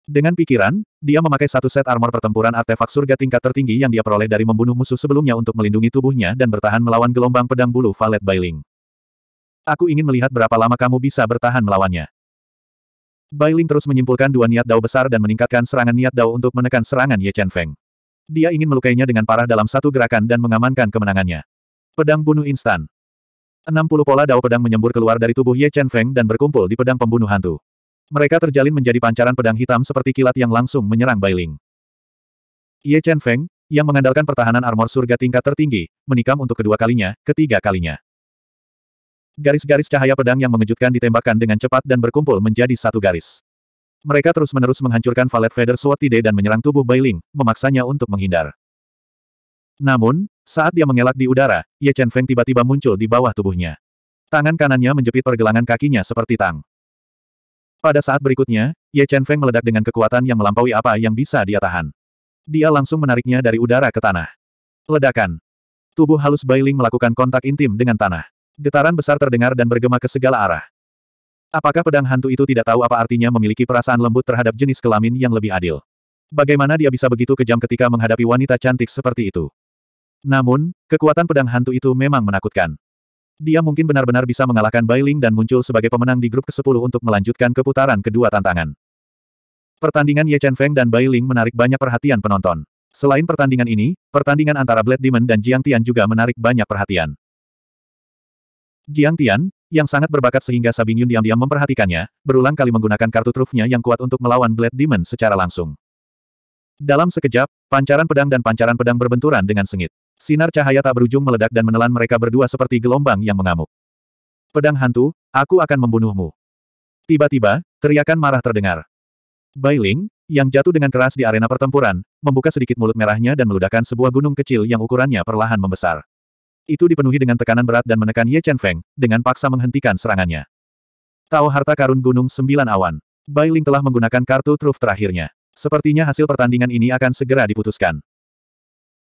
Dengan pikiran, dia memakai satu set armor pertempuran artefak surga tingkat tertinggi yang dia peroleh dari membunuh musuh sebelumnya untuk melindungi tubuhnya dan bertahan melawan gelombang pedang bulu Valet Bailing. Aku ingin melihat berapa lama kamu bisa bertahan melawannya. Bailing terus menyimpulkan dua niat Dao besar dan meningkatkan serangan niat Dao untuk menekan serangan Ye Chen Feng. Dia ingin melukainya dengan parah dalam satu gerakan dan mengamankan kemenangannya. Pedang bunuh instan. 60 pola Dao pedang menyembur keluar dari tubuh Ye Chen Feng dan berkumpul di pedang pembunuh hantu. Mereka terjalin menjadi pancaran pedang hitam seperti kilat yang langsung menyerang Bailing. Ye Chen Feng, yang mengandalkan pertahanan armor surga tingkat tertinggi, menikam untuk kedua kalinya, ketiga kalinya. Garis-garis cahaya pedang yang mengejutkan ditembakkan dengan cepat dan berkumpul menjadi satu garis. Mereka terus-menerus menghancurkan Valet Feather Sword Tide dan menyerang tubuh Bailing, memaksanya untuk menghindar. Namun, saat dia mengelak di udara, Ye Chen Feng tiba-tiba muncul di bawah tubuhnya. Tangan kanannya menjepit pergelangan kakinya seperti tang. Pada saat berikutnya, Ye Chen Feng meledak dengan kekuatan yang melampaui apa yang bisa dia tahan. Dia langsung menariknya dari udara ke tanah. Ledakan. Tubuh halus Bailing melakukan kontak intim dengan tanah. Getaran besar terdengar dan bergema ke segala arah. Apakah pedang hantu itu tidak tahu apa artinya memiliki perasaan lembut terhadap jenis kelamin yang lebih adil? Bagaimana dia bisa begitu kejam ketika menghadapi wanita cantik seperti itu? Namun, kekuatan pedang hantu itu memang menakutkan. Dia mungkin benar-benar bisa mengalahkan Bailing dan muncul sebagai pemenang di grup ke-10 untuk melanjutkan keputaran kedua tantangan. Pertandingan Ye Chen Feng dan Bailing menarik banyak perhatian penonton. Selain pertandingan ini, pertandingan antara Blade Demon dan Jiang Tian juga menarik banyak perhatian. Jiang Tian, yang sangat berbakat sehingga Sabing Yun diam-diam memperhatikannya, berulang kali menggunakan kartu trufnya yang kuat untuk melawan Blade Demon secara langsung. Dalam sekejap, pancaran pedang dan pancaran pedang berbenturan dengan sengit. Sinar cahaya tak berujung meledak dan menelan mereka berdua seperti gelombang yang mengamuk. Pedang hantu, aku akan membunuhmu. Tiba-tiba, teriakan marah terdengar. Bai Ling, yang jatuh dengan keras di arena pertempuran, membuka sedikit mulut merahnya dan meludahkan sebuah gunung kecil yang ukurannya perlahan membesar. Itu dipenuhi dengan tekanan berat dan menekan Ye Chen Feng, dengan paksa menghentikan serangannya. Tao harta karun gunung sembilan awan. Bai Ling telah menggunakan kartu truf terakhirnya. Sepertinya hasil pertandingan ini akan segera diputuskan.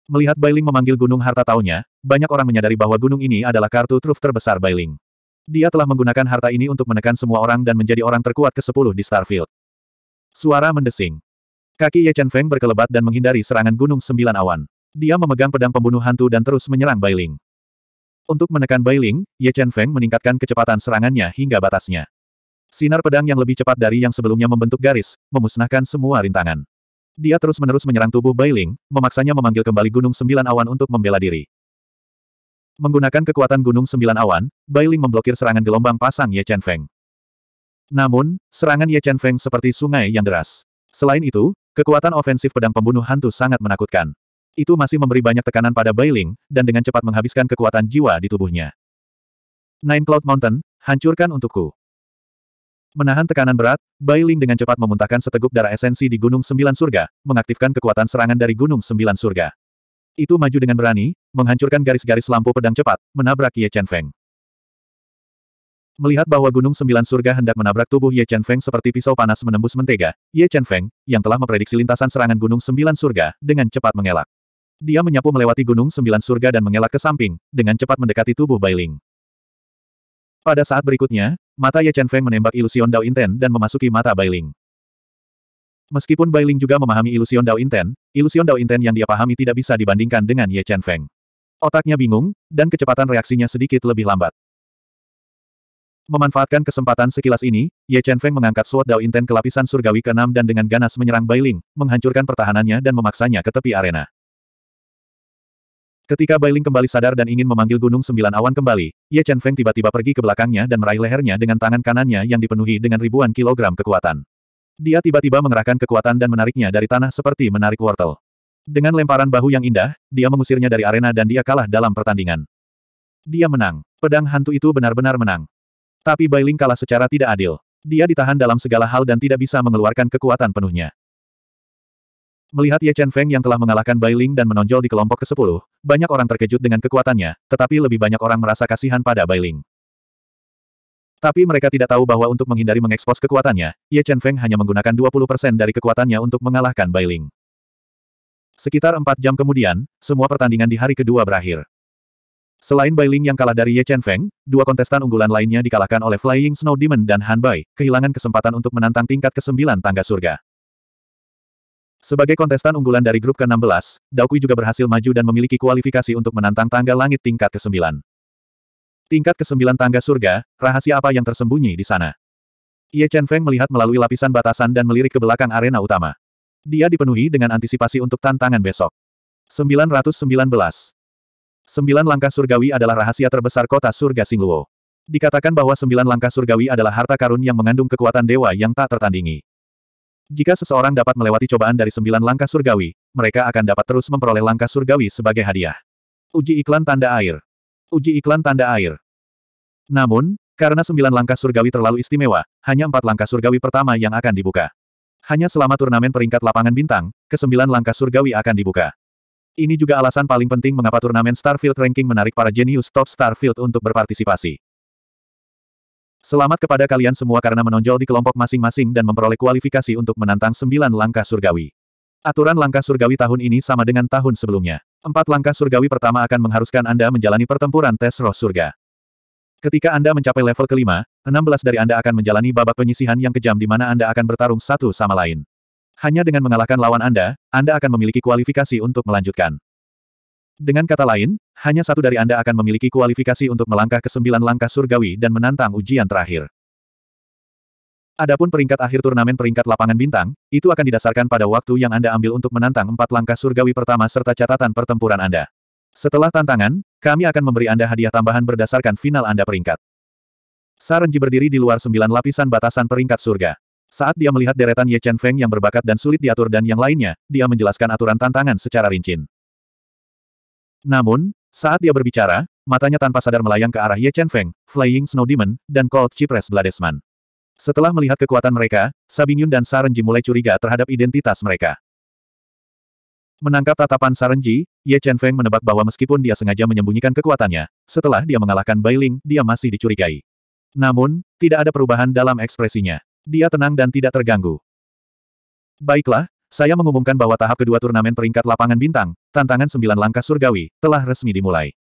Melihat Bailing memanggil gunung harta taunya, banyak orang menyadari bahwa gunung ini adalah kartu truf terbesar Bailing. Dia telah menggunakan harta ini untuk menekan semua orang dan menjadi orang terkuat ke-10 di Starfield. Suara mendesing. Kaki Ye Chen Feng berkelebat dan menghindari serangan gunung sembilan awan. Dia memegang pedang pembunuh hantu dan terus menyerang Bailing. Untuk menekan Bailing, Ye Chen Feng meningkatkan kecepatan serangannya hingga batasnya. Sinar pedang yang lebih cepat dari yang sebelumnya membentuk garis, memusnahkan semua rintangan. Dia terus-menerus menyerang tubuh Bailing, memaksanya memanggil kembali Gunung Sembilan Awan untuk membela diri. Menggunakan kekuatan Gunung Sembilan Awan, Bailing memblokir serangan gelombang pasang Ye Chen Feng. Namun, serangan Ye Chen Feng seperti sungai yang deras. Selain itu, kekuatan ofensif pedang pembunuh hantu sangat menakutkan. Itu masih memberi banyak tekanan pada Bailing, dan dengan cepat menghabiskan kekuatan jiwa di tubuhnya. Nine Cloud Mountain, hancurkan untukku. Menahan tekanan berat, Bailing dengan cepat memuntahkan seteguk darah esensi di Gunung Sembilan Surga, mengaktifkan kekuatan serangan dari Gunung Sembilan Surga. Itu maju dengan berani, menghancurkan garis-garis lampu pedang cepat, menabrak Ye Chen Feng. Melihat bahwa Gunung Sembilan Surga hendak menabrak tubuh Ye Chen Feng seperti pisau panas menembus mentega, Ye Chen Feng, yang telah memprediksi lintasan serangan Gunung Sembilan Surga, dengan cepat mengelak. Dia menyapu melewati gunung sembilan surga dan mengelak ke samping, dengan cepat mendekati tubuh Bailing. Pada saat berikutnya, mata Ye Chen Feng menembak ilusion Dao Inten dan memasuki mata Bailing. Meskipun Bailing juga memahami ilusion Dao Inten, ilusion Dao Inten yang dia pahami tidak bisa dibandingkan dengan Ye Chen Feng. Otaknya bingung, dan kecepatan reaksinya sedikit lebih lambat. Memanfaatkan kesempatan sekilas ini, Ye Chen Feng mengangkat Sword Dao Inten ke lapisan surgawi ke-6 dan dengan ganas menyerang Bailing, menghancurkan pertahanannya dan memaksanya ke tepi arena. Ketika Bailing kembali sadar dan ingin memanggil Gunung Sembilan Awan kembali, Ye Chen Feng tiba-tiba pergi ke belakangnya dan meraih lehernya dengan tangan kanannya yang dipenuhi dengan ribuan kilogram kekuatan. Dia tiba-tiba mengerahkan kekuatan dan menariknya dari tanah seperti menarik wortel. Dengan lemparan bahu yang indah, dia mengusirnya dari arena dan dia kalah dalam pertandingan. Dia menang. Pedang hantu itu benar-benar menang. Tapi Bailing kalah secara tidak adil. Dia ditahan dalam segala hal dan tidak bisa mengeluarkan kekuatan penuhnya. Melihat Ye Chen Feng yang telah mengalahkan Bai Ling dan menonjol di kelompok ke-10, banyak orang terkejut dengan kekuatannya, tetapi lebih banyak orang merasa kasihan pada Bai Ling. Tapi mereka tidak tahu bahwa untuk menghindari mengekspos kekuatannya, Ye Chen Feng hanya menggunakan 20% dari kekuatannya untuk mengalahkan Bai Ling. Sekitar empat jam kemudian, semua pertandingan di hari kedua berakhir. Selain Bai Ling yang kalah dari Ye Chen Feng, dua kontestan unggulan lainnya dikalahkan oleh Flying Snow Demon dan Han Bai, kehilangan kesempatan untuk menantang tingkat ke-9 tangga surga. Sebagai kontestan unggulan dari grup ke-16, Daokui juga berhasil maju dan memiliki kualifikasi untuk menantang tangga langit tingkat ke-9. Tingkat ke-9 tangga surga, rahasia apa yang tersembunyi di sana? Ye Chen Feng melihat melalui lapisan batasan dan melirik ke belakang arena utama. Dia dipenuhi dengan antisipasi untuk tantangan besok. 919. Sembilan langkah surgawi adalah rahasia terbesar kota surga Singluo. Dikatakan bahwa sembilan langkah surgawi adalah harta karun yang mengandung kekuatan dewa yang tak tertandingi. Jika seseorang dapat melewati cobaan dari sembilan langkah surgawi, mereka akan dapat terus memperoleh langkah surgawi sebagai hadiah. Uji iklan tanda air. Uji iklan tanda air. Namun, karena sembilan langkah surgawi terlalu istimewa, hanya empat langkah surgawi pertama yang akan dibuka. Hanya selama turnamen peringkat lapangan bintang, kesembilan langkah surgawi akan dibuka. Ini juga alasan paling penting mengapa turnamen Starfield Ranking menarik para jenius top Starfield untuk berpartisipasi. Selamat kepada kalian semua karena menonjol di kelompok masing-masing dan memperoleh kualifikasi untuk menantang sembilan langkah surgawi. Aturan langkah surgawi tahun ini sama dengan tahun sebelumnya. Empat langkah surgawi pertama akan mengharuskan Anda menjalani pertempuran tes roh surga. Ketika Anda mencapai level kelima, 16 dari Anda akan menjalani babak penyisihan yang kejam di mana Anda akan bertarung satu sama lain. Hanya dengan mengalahkan lawan Anda, Anda akan memiliki kualifikasi untuk melanjutkan. Dengan kata lain, hanya satu dari Anda akan memiliki kualifikasi untuk melangkah ke sembilan langkah surgawi dan menantang ujian terakhir. Adapun peringkat akhir turnamen peringkat lapangan bintang, itu akan didasarkan pada waktu yang Anda ambil untuk menantang empat langkah surgawi pertama serta catatan pertempuran Anda. Setelah tantangan, kami akan memberi Anda hadiah tambahan berdasarkan final Anda peringkat. Sarenji berdiri di luar sembilan lapisan batasan peringkat surga. Saat dia melihat deretan Ye Chen Feng yang berbakat dan sulit diatur dan yang lainnya, dia menjelaskan aturan tantangan secara rinci. Namun, saat dia berbicara, matanya tanpa sadar melayang ke arah Ye Chen Feng, Flying Snow Demon, dan Cold Cypress Bladesman. Setelah melihat kekuatan mereka, Sabinyun dan Sarenji mulai curiga terhadap identitas mereka. Menangkap tatapan Sarenji, Ye Chen Feng menebak bahwa meskipun dia sengaja menyembunyikan kekuatannya, setelah dia mengalahkan Ling, dia masih dicurigai. Namun, tidak ada perubahan dalam ekspresinya. Dia tenang dan tidak terganggu. Baiklah, saya mengumumkan bahwa tahap kedua turnamen peringkat lapangan bintang, tantangan sembilan langkah surgawi, telah resmi dimulai.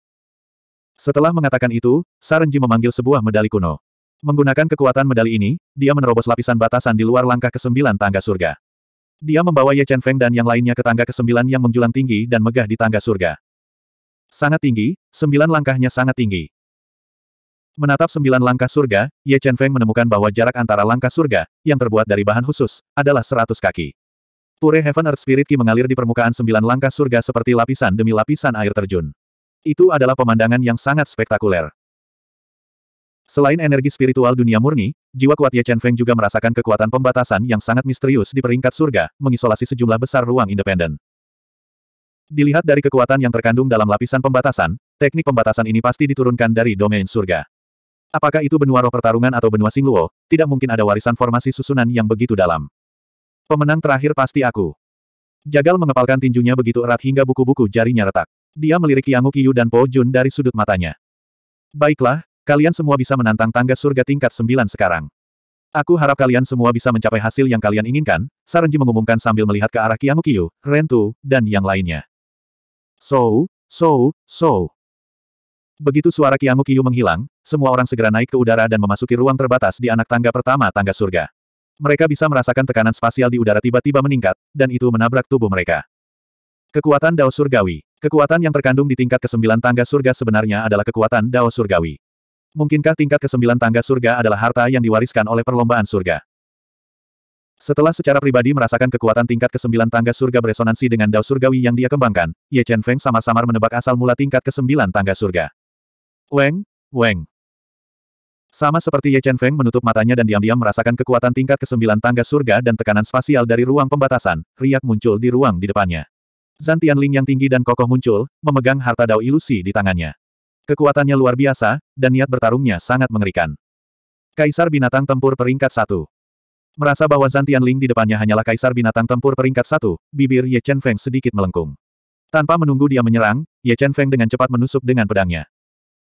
Setelah mengatakan itu, Sarenji memanggil sebuah medali kuno. Menggunakan kekuatan medali ini, dia menerobos lapisan batasan di luar langkah ke kesembilan tangga surga. Dia membawa Ye Chen Feng dan yang lainnya ke tangga ke kesembilan yang menjulang tinggi dan megah di tangga surga. Sangat tinggi, sembilan langkahnya sangat tinggi. Menatap sembilan langkah surga, Ye Chen Feng menemukan bahwa jarak antara langkah surga, yang terbuat dari bahan khusus, adalah seratus kaki. Pure Heaven Earth Spirit Ki mengalir di permukaan sembilan langkah surga seperti lapisan demi lapisan air terjun. Itu adalah pemandangan yang sangat spektakuler. Selain energi spiritual dunia murni, jiwa kuat Ye Chen Feng juga merasakan kekuatan pembatasan yang sangat misterius di peringkat surga, mengisolasi sejumlah besar ruang independen. Dilihat dari kekuatan yang terkandung dalam lapisan pembatasan, teknik pembatasan ini pasti diturunkan dari domain surga. Apakah itu benua roh pertarungan atau benua Singluo, tidak mungkin ada warisan formasi susunan yang begitu dalam. Pemenang terakhir pasti aku. Jagal mengepalkan tinjunya begitu erat hingga buku-buku jarinya retak. Dia melirik Yang Qiyu dan Po Jun dari sudut matanya. Baiklah, kalian semua bisa menantang tangga surga tingkat sembilan sekarang. Aku harap kalian semua bisa mencapai hasil yang kalian inginkan, Sarenji mengumumkan sambil melihat ke arah Yang Qiyu, Rentu, dan yang lainnya. So, so, so. Begitu suara Kiangu Kiyu menghilang, semua orang segera naik ke udara dan memasuki ruang terbatas di anak tangga pertama tangga surga. Mereka bisa merasakan tekanan spasial di udara tiba-tiba meningkat, dan itu menabrak tubuh mereka. Kekuatan Dao Surgawi Kekuatan yang terkandung di tingkat kesembilan tangga surga sebenarnya adalah kekuatan Dao Surgawi. Mungkinkah tingkat kesembilan tangga surga adalah harta yang diwariskan oleh perlombaan surga? Setelah secara pribadi merasakan kekuatan tingkat kesembilan tangga surga beresonansi dengan Dao Surgawi yang dia kembangkan, Ye Chen Feng sama-samar menebak asal mula tingkat kesembilan tangga surga. Weng, Weng, sama seperti Ye Chen Feng menutup matanya dan diam-diam merasakan kekuatan tingkat ke-9 tangga surga dan tekanan spasial dari ruang pembatasan, riak muncul di ruang di depannya. Zantian Ling yang tinggi dan kokoh muncul, memegang harta dao ilusi di tangannya. Kekuatannya luar biasa, dan niat bertarungnya sangat mengerikan. Kaisar Binatang Tempur Peringkat 1 Merasa bahwa Zantian Ling di depannya hanyalah Kaisar Binatang Tempur Peringkat 1, bibir Ye Chen Feng sedikit melengkung. Tanpa menunggu dia menyerang, Ye Chen Feng dengan cepat menusuk dengan pedangnya.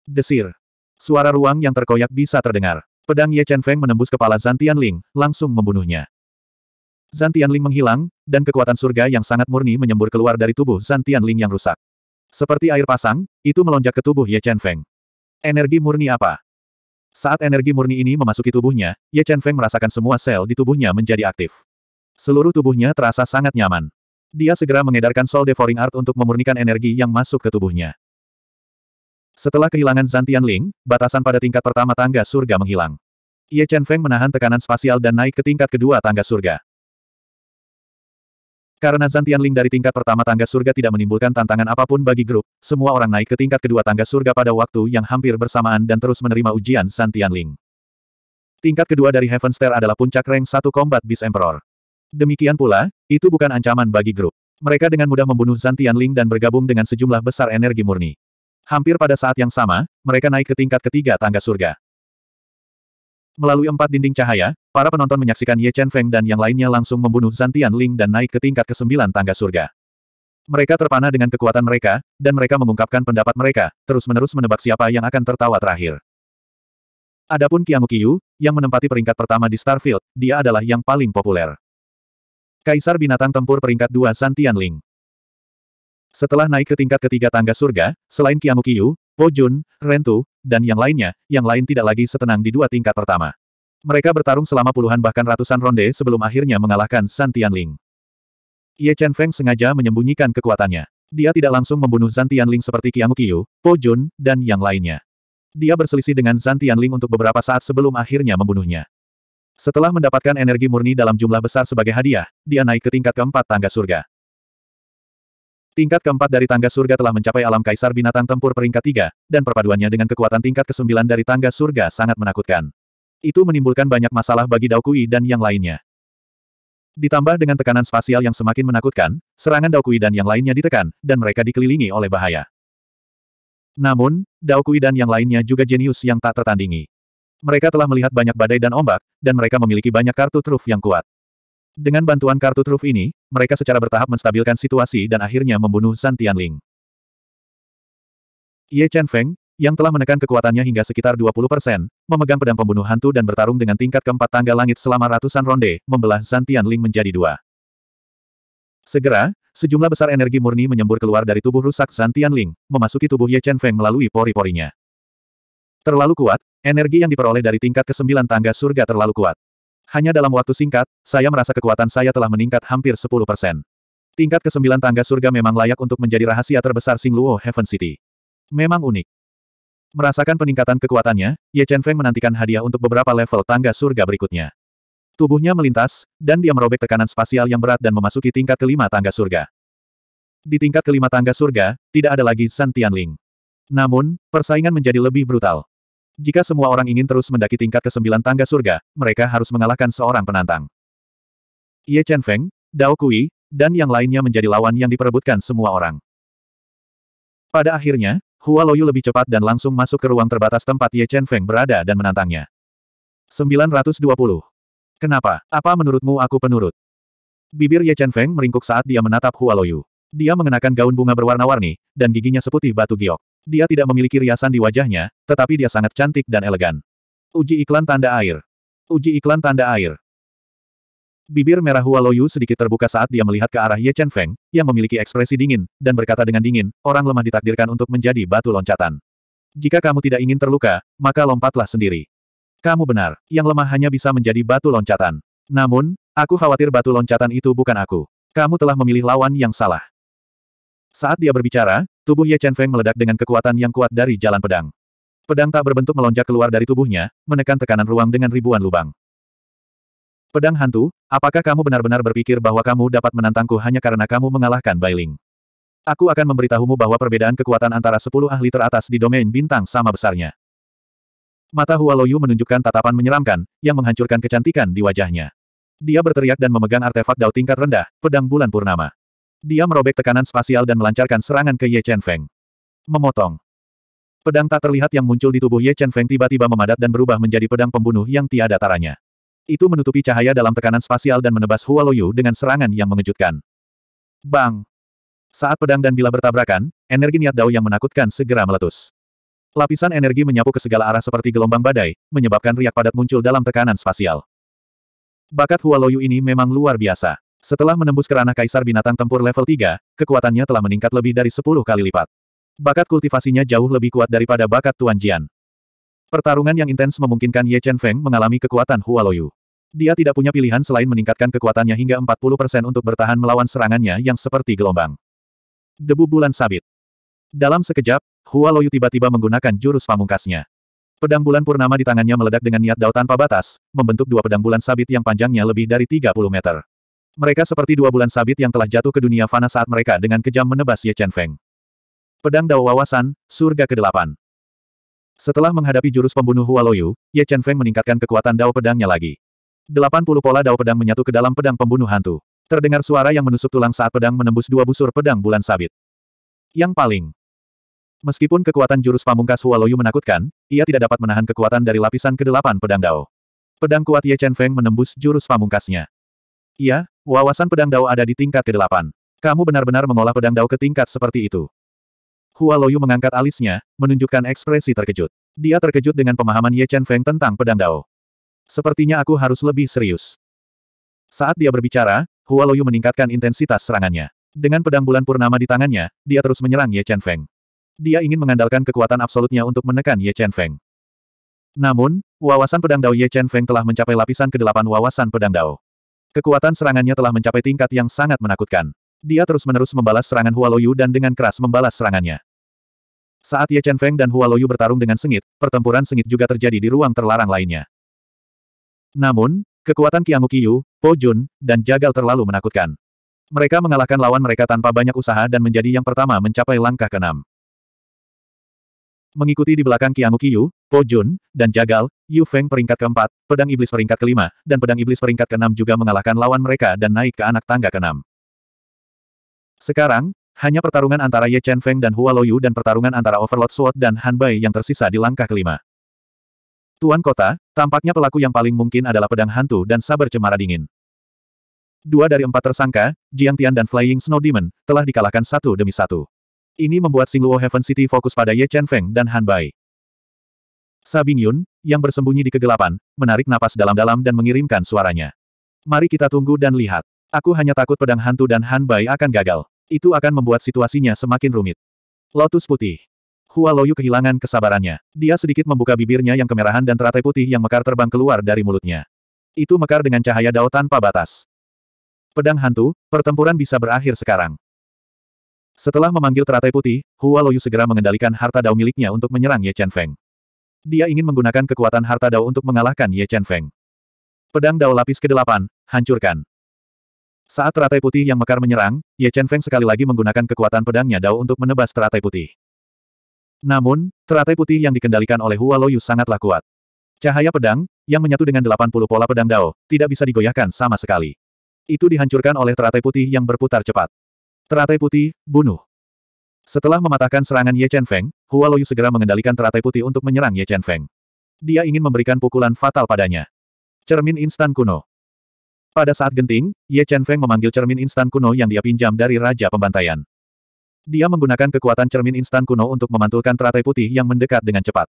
Desir. Suara ruang yang terkoyak bisa terdengar. Pedang Ye Chen Feng menembus kepala Zantian Ling, langsung membunuhnya. Zantian Ling menghilang, dan kekuatan surga yang sangat murni menyembur keluar dari tubuh Zantian Ling yang rusak. Seperti air pasang, itu melonjak ke tubuh Ye Chen Feng. Energi murni apa? Saat energi murni ini memasuki tubuhnya, Ye Chen Feng merasakan semua sel di tubuhnya menjadi aktif. Seluruh tubuhnya terasa sangat nyaman. Dia segera mengedarkan Soul Devouring Art untuk memurnikan energi yang masuk ke tubuhnya. Setelah kehilangan Zantian Ling, batasan pada tingkat pertama tangga surga menghilang. Ye Chen Feng menahan tekanan spasial dan naik ke tingkat kedua tangga surga. Karena Zantian Ling dari tingkat pertama tangga surga tidak menimbulkan tantangan apapun bagi grup, semua orang naik ke tingkat kedua tangga surga pada waktu yang hampir bersamaan dan terus menerima ujian Zantian Ling. Tingkat kedua dari Heaven Stair adalah puncak rank 1 Combat Beast Emperor. Demikian pula, itu bukan ancaman bagi grup. Mereka dengan mudah membunuh Zantian Ling dan bergabung dengan sejumlah besar energi murni. Hampir pada saat yang sama, mereka naik ke tingkat ketiga tangga surga. Melalui empat dinding cahaya, para penonton menyaksikan Ye Chen Feng dan yang lainnya langsung membunuh Zantian Ling dan naik ke tingkat kesembilan tangga surga. Mereka terpana dengan kekuatan mereka, dan mereka mengungkapkan pendapat mereka, terus-menerus menebak siapa yang akan tertawa terakhir. Adapun Qiang Qiyu, yang menempati peringkat pertama di Starfield, dia adalah yang paling populer. Kaisar Binatang Tempur peringkat dua Zantian Ling. Setelah naik ke tingkat ketiga tangga surga, selain Kiyu, Po Rentu, dan yang lainnya, yang lain tidak lagi setenang di dua tingkat pertama. Mereka bertarung selama puluhan bahkan ratusan ronde sebelum akhirnya mengalahkan San Tianling. Ye Chen Feng sengaja menyembunyikan kekuatannya. Dia tidak langsung membunuh San Tianling seperti Kiyu, Po dan yang lainnya. Dia berselisih dengan San Tianling untuk beberapa saat sebelum akhirnya membunuhnya. Setelah mendapatkan energi murni dalam jumlah besar sebagai hadiah, dia naik ke tingkat keempat tangga surga. Tingkat keempat dari tangga surga telah mencapai alam kaisar binatang tempur peringkat tiga, dan perpaduannya dengan kekuatan tingkat kesembilan dari tangga surga sangat menakutkan. Itu menimbulkan banyak masalah bagi Daokui dan yang lainnya. Ditambah dengan tekanan spasial yang semakin menakutkan, serangan Daokui dan yang lainnya ditekan, dan mereka dikelilingi oleh bahaya. Namun, Daokui dan yang lainnya juga jenius yang tak tertandingi. Mereka telah melihat banyak badai dan ombak, dan mereka memiliki banyak kartu truf yang kuat. Dengan bantuan kartu truf ini, mereka secara bertahap menstabilkan situasi dan akhirnya membunuh San Tianling. Ye Chen Feng, yang telah menekan kekuatannya hingga sekitar 20 persen, memegang pedang pembunuh hantu dan bertarung dengan tingkat keempat tangga langit selama ratusan ronde, membelah San Tianling menjadi dua. Segera, sejumlah besar energi murni menyembur keluar dari tubuh rusak San Tianling, memasuki tubuh Ye Chen Feng melalui pori-porinya. Terlalu kuat, energi yang diperoleh dari tingkat ke-9 tangga surga terlalu kuat. Hanya dalam waktu singkat, saya merasa kekuatan saya telah meningkat hampir 10 persen. Tingkat ke-9 tangga surga memang layak untuk menjadi rahasia terbesar Singluo Heaven City. Memang unik. Merasakan peningkatan kekuatannya, Ye Chen Feng menantikan hadiah untuk beberapa level tangga surga berikutnya. Tubuhnya melintas, dan dia merobek tekanan spasial yang berat dan memasuki tingkat kelima tangga surga. Di tingkat kelima tangga surga, tidak ada lagi San Tianling. Namun, persaingan menjadi lebih brutal. Jika semua orang ingin terus mendaki tingkat ke-9 tangga surga, mereka harus mengalahkan seorang penantang. Ye Chen Feng, Dao Kui, dan yang lainnya menjadi lawan yang diperebutkan semua orang. Pada akhirnya, Hua Loyu lebih cepat dan langsung masuk ke ruang terbatas tempat Ye Chen Feng berada dan menantangnya. 920. Kenapa? Apa menurutmu aku penurut? Bibir Ye Chen Feng meringkuk saat dia menatap Hua Loyu. Dia mengenakan gaun bunga berwarna-warni, dan giginya seputih batu giok. Dia tidak memiliki riasan di wajahnya, tetapi dia sangat cantik dan elegan. Uji iklan tanda air. Uji iklan tanda air. Bibir merah Hua Loyu sedikit terbuka saat dia melihat ke arah Ye Chen Feng, yang memiliki ekspresi dingin, dan berkata dengan dingin, orang lemah ditakdirkan untuk menjadi batu loncatan. Jika kamu tidak ingin terluka, maka lompatlah sendiri. Kamu benar, yang lemah hanya bisa menjadi batu loncatan. Namun, aku khawatir batu loncatan itu bukan aku. Kamu telah memilih lawan yang salah. Saat dia berbicara, tubuh Ye Chen Feng meledak dengan kekuatan yang kuat dari jalan pedang. Pedang tak berbentuk melonjak keluar dari tubuhnya, menekan tekanan ruang dengan ribuan lubang. Pedang hantu, apakah kamu benar-benar berpikir bahwa kamu dapat menantangku hanya karena kamu mengalahkan Bailing? Aku akan memberitahumu bahwa perbedaan kekuatan antara sepuluh ahli teratas di domain bintang sama besarnya. Mata Hua Loyu menunjukkan tatapan menyeramkan, yang menghancurkan kecantikan di wajahnya. Dia berteriak dan memegang artefak dao tingkat rendah, pedang bulan purnama. Dia merobek tekanan spasial dan melancarkan serangan ke Ye Chen Feng. Memotong. Pedang tak terlihat yang muncul di tubuh Ye Chen Feng tiba-tiba memadat dan berubah menjadi pedang pembunuh yang tiada taranya. Itu menutupi cahaya dalam tekanan spasial dan menebas Hua Loyu dengan serangan yang mengejutkan. Bang! Saat pedang dan bila bertabrakan, energi niat Dao yang menakutkan segera meletus. Lapisan energi menyapu ke segala arah seperti gelombang badai, menyebabkan riak padat muncul dalam tekanan spasial. Bakat Hua Loyu ini memang luar biasa. Setelah menembus kerana kaisar binatang tempur level 3, kekuatannya telah meningkat lebih dari 10 kali lipat. Bakat kultivasinya jauh lebih kuat daripada bakat Tuan Jian. Pertarungan yang intens memungkinkan Ye Chen Feng mengalami kekuatan Hua Loyu. Dia tidak punya pilihan selain meningkatkan kekuatannya hingga 40% untuk bertahan melawan serangannya yang seperti gelombang. Debu bulan sabit. Dalam sekejap, Hua Loyu tiba-tiba menggunakan jurus pamungkasnya. Pedang bulan purnama di tangannya meledak dengan niat dao tanpa batas, membentuk dua pedang bulan sabit yang panjangnya lebih dari 30 meter. Mereka seperti dua bulan sabit yang telah jatuh ke dunia fana saat mereka dengan kejam menebas Ye Chen Feng. Pedang Dao Wawasan, Surga ke-8 Setelah menghadapi jurus pembunuh Loyu, Ye Chen Feng meningkatkan kekuatan Dao pedangnya lagi. 80 pola Dao pedang menyatu ke dalam pedang pembunuh hantu. Terdengar suara yang menusuk tulang saat pedang menembus dua busur pedang bulan sabit. Yang paling Meskipun kekuatan jurus pamungkas Hua Loyu menakutkan, ia tidak dapat menahan kekuatan dari lapisan ke-8 pedang Dao. Pedang kuat Ye Chen Feng menembus jurus pamungkasnya. Ia, Wawasan pedang Dao ada di tingkat ke-8. Kamu benar-benar mengolah pedang Dao ke tingkat seperti itu. Hua Loyu mengangkat alisnya, menunjukkan ekspresi terkejut. Dia terkejut dengan pemahaman Ye Chen Feng tentang pedang Dao. Sepertinya aku harus lebih serius. Saat dia berbicara, Hua Loyu meningkatkan intensitas serangannya. Dengan pedang bulan purnama di tangannya, dia terus menyerang Ye Chen Feng. Dia ingin mengandalkan kekuatan absolutnya untuk menekan Ye Chen Feng. Namun, wawasan pedang Dao Ye Chen Feng telah mencapai lapisan ke-8 wawasan pedang Dao. Kekuatan serangannya telah mencapai tingkat yang sangat menakutkan. Dia terus-menerus membalas serangan Hualoyu dan dengan keras membalas serangannya. Saat Ye Chen Feng dan Hualoyu bertarung dengan sengit, pertempuran sengit juga terjadi di ruang terlarang lainnya. Namun, kekuatan Qiang Qiyu, Po Jun, dan Jagal terlalu menakutkan. Mereka mengalahkan lawan mereka tanpa banyak usaha dan menjadi yang pertama mencapai langkah keenam. Mengikuti di belakang Qiangwu Qiyu, Po Jun, dan Jagal, Yu Feng peringkat keempat, Pedang Iblis peringkat kelima, dan Pedang Iblis peringkat keenam juga mengalahkan lawan mereka dan naik ke anak tangga keenam. Sekarang, hanya pertarungan antara Ye Chen Feng dan Hua Loyu dan pertarungan antara Overlord Sword dan Han Bai yang tersisa di langkah kelima. Tuan Kota, tampaknya pelaku yang paling mungkin adalah pedang hantu dan sabar cemara dingin. Dua dari empat tersangka, Jiang Tian dan Flying Snow Demon, telah dikalahkan satu demi satu. Ini membuat Luo Heaven City fokus pada Ye Chen Feng dan Han Bai. Sabing Yun, yang bersembunyi di kegelapan, menarik napas dalam-dalam dan mengirimkan suaranya. Mari kita tunggu dan lihat. Aku hanya takut pedang hantu dan Han Bai akan gagal. Itu akan membuat situasinya semakin rumit. Lotus Putih. Hua Loyu kehilangan kesabarannya. Dia sedikit membuka bibirnya yang kemerahan dan teratai putih yang mekar terbang keluar dari mulutnya. Itu mekar dengan cahaya dao tanpa batas. Pedang hantu, pertempuran bisa berakhir sekarang. Setelah memanggil teratai putih, Hua Loyu segera mengendalikan harta dao miliknya untuk menyerang Ye Chen Feng. Dia ingin menggunakan kekuatan harta dao untuk mengalahkan Ye Chen Feng. Pedang dao lapis ke-8, hancurkan. Saat teratai putih yang mekar menyerang, Ye Chen Feng sekali lagi menggunakan kekuatan pedangnya dao untuk menebas teratai putih. Namun, teratai putih yang dikendalikan oleh Hua Loyu sangatlah kuat. Cahaya pedang, yang menyatu dengan 80 pola pedang dao, tidak bisa digoyahkan sama sekali. Itu dihancurkan oleh teratai putih yang berputar cepat. Teratai putih, bunuh. Setelah mematahkan serangan Ye Chen Feng, Hua Loyu segera mengendalikan teratai putih untuk menyerang Ye Chen Feng. Dia ingin memberikan pukulan fatal padanya. Cermin instan kuno. Pada saat genting, Ye Chen Feng memanggil cermin instan kuno yang dia pinjam dari Raja Pembantaian. Dia menggunakan kekuatan cermin instan kuno untuk memantulkan teratai putih yang mendekat dengan cepat.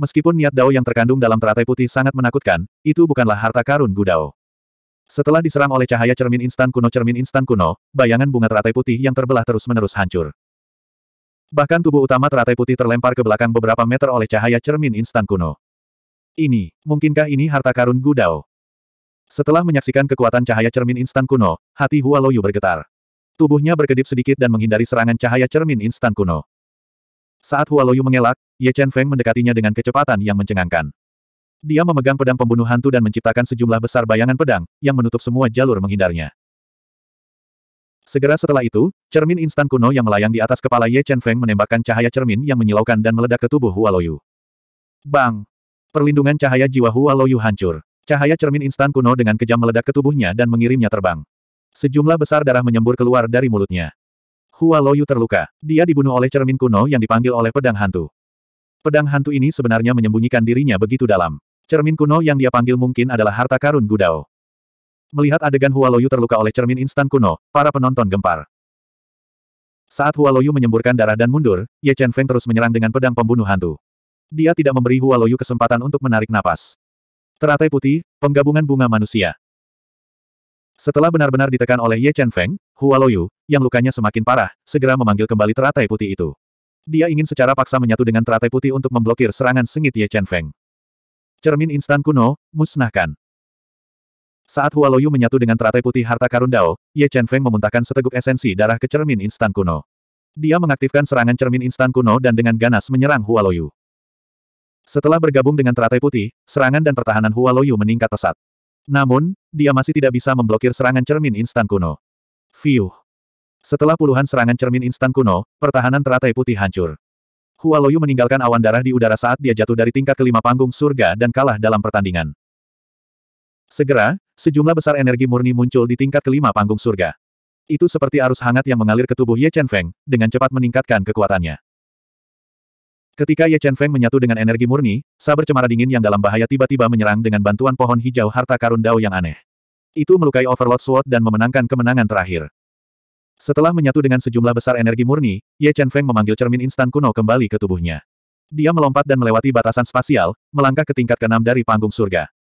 Meskipun niat Dao yang terkandung dalam teratai putih sangat menakutkan, itu bukanlah harta karun Gu Dao. Setelah diserang oleh cahaya cermin instan kuno cermin instan kuno, bayangan bunga teratai putih yang terbelah terus-menerus hancur. Bahkan tubuh utama teratai putih terlempar ke belakang beberapa meter oleh cahaya cermin instan kuno. Ini, mungkinkah ini harta karun Gudao? Setelah menyaksikan kekuatan cahaya cermin instan kuno, hati Hua Loyu bergetar. Tubuhnya berkedip sedikit dan menghindari serangan cahaya cermin instan kuno. Saat Hua Loyu mengelak, Ye Chen Feng mendekatinya dengan kecepatan yang mencengangkan. Dia memegang pedang pembunuh hantu dan menciptakan sejumlah besar bayangan pedang, yang menutup semua jalur menghindarnya. Segera setelah itu, cermin instan kuno yang melayang di atas kepala Ye Chen Feng menembakkan cahaya cermin yang menyilaukan dan meledak ke tubuh Hua Loyu. Bang! Perlindungan cahaya jiwa Hua Loyu hancur. Cahaya cermin instan kuno dengan kejam meledak ke tubuhnya dan mengirimnya terbang. Sejumlah besar darah menyembur keluar dari mulutnya. Hua Loyu terluka. Dia dibunuh oleh cermin kuno yang dipanggil oleh pedang hantu. Pedang hantu ini sebenarnya menyembunyikan dirinya begitu dalam. Cermin kuno yang dia panggil mungkin adalah harta karun Gudao. Melihat adegan Hualoyu terluka oleh cermin instan kuno, para penonton gempar. Saat Hualoyu menyemburkan darah dan mundur, Ye Chen Feng terus menyerang dengan pedang pembunuh hantu. Dia tidak memberi Hualoyu kesempatan untuk menarik napas. Teratai putih, penggabungan bunga manusia. Setelah benar-benar ditekan oleh Ye Chen Feng, Hualoyu, yang lukanya semakin parah, segera memanggil kembali teratai putih itu. Dia ingin secara paksa menyatu dengan teratai putih untuk memblokir serangan sengit Ye Chen Feng. Cermin instan kuno, musnahkan. Saat Hualoyu menyatu dengan teratai putih harta karun Dao, Ye Chen Feng memuntahkan seteguk esensi darah ke cermin instan kuno. Dia mengaktifkan serangan cermin instan kuno dan dengan ganas menyerang Hualoyu. Setelah bergabung dengan teratai putih, serangan dan pertahanan Hualoyu meningkat pesat. Namun, dia masih tidak bisa memblokir serangan cermin instan kuno. Fiuh. Setelah puluhan serangan cermin instan kuno, pertahanan teratai putih hancur. Loyu meninggalkan awan darah di udara saat dia jatuh dari tingkat kelima panggung surga dan kalah dalam pertandingan. Segera, sejumlah besar energi murni muncul di tingkat kelima panggung surga. Itu seperti arus hangat yang mengalir ke tubuh Ye Chen Feng, dengan cepat meningkatkan kekuatannya. Ketika Ye Chen Feng menyatu dengan energi murni, saber cemara dingin yang dalam bahaya tiba-tiba menyerang dengan bantuan pohon hijau harta karun Dao yang aneh. Itu melukai Overlord Sword dan memenangkan kemenangan terakhir. Setelah menyatu dengan sejumlah besar energi murni, Ye Chen Feng memanggil cermin instan kuno kembali ke tubuhnya. Dia melompat dan melewati batasan spasial, melangkah ke tingkat keenam dari panggung surga.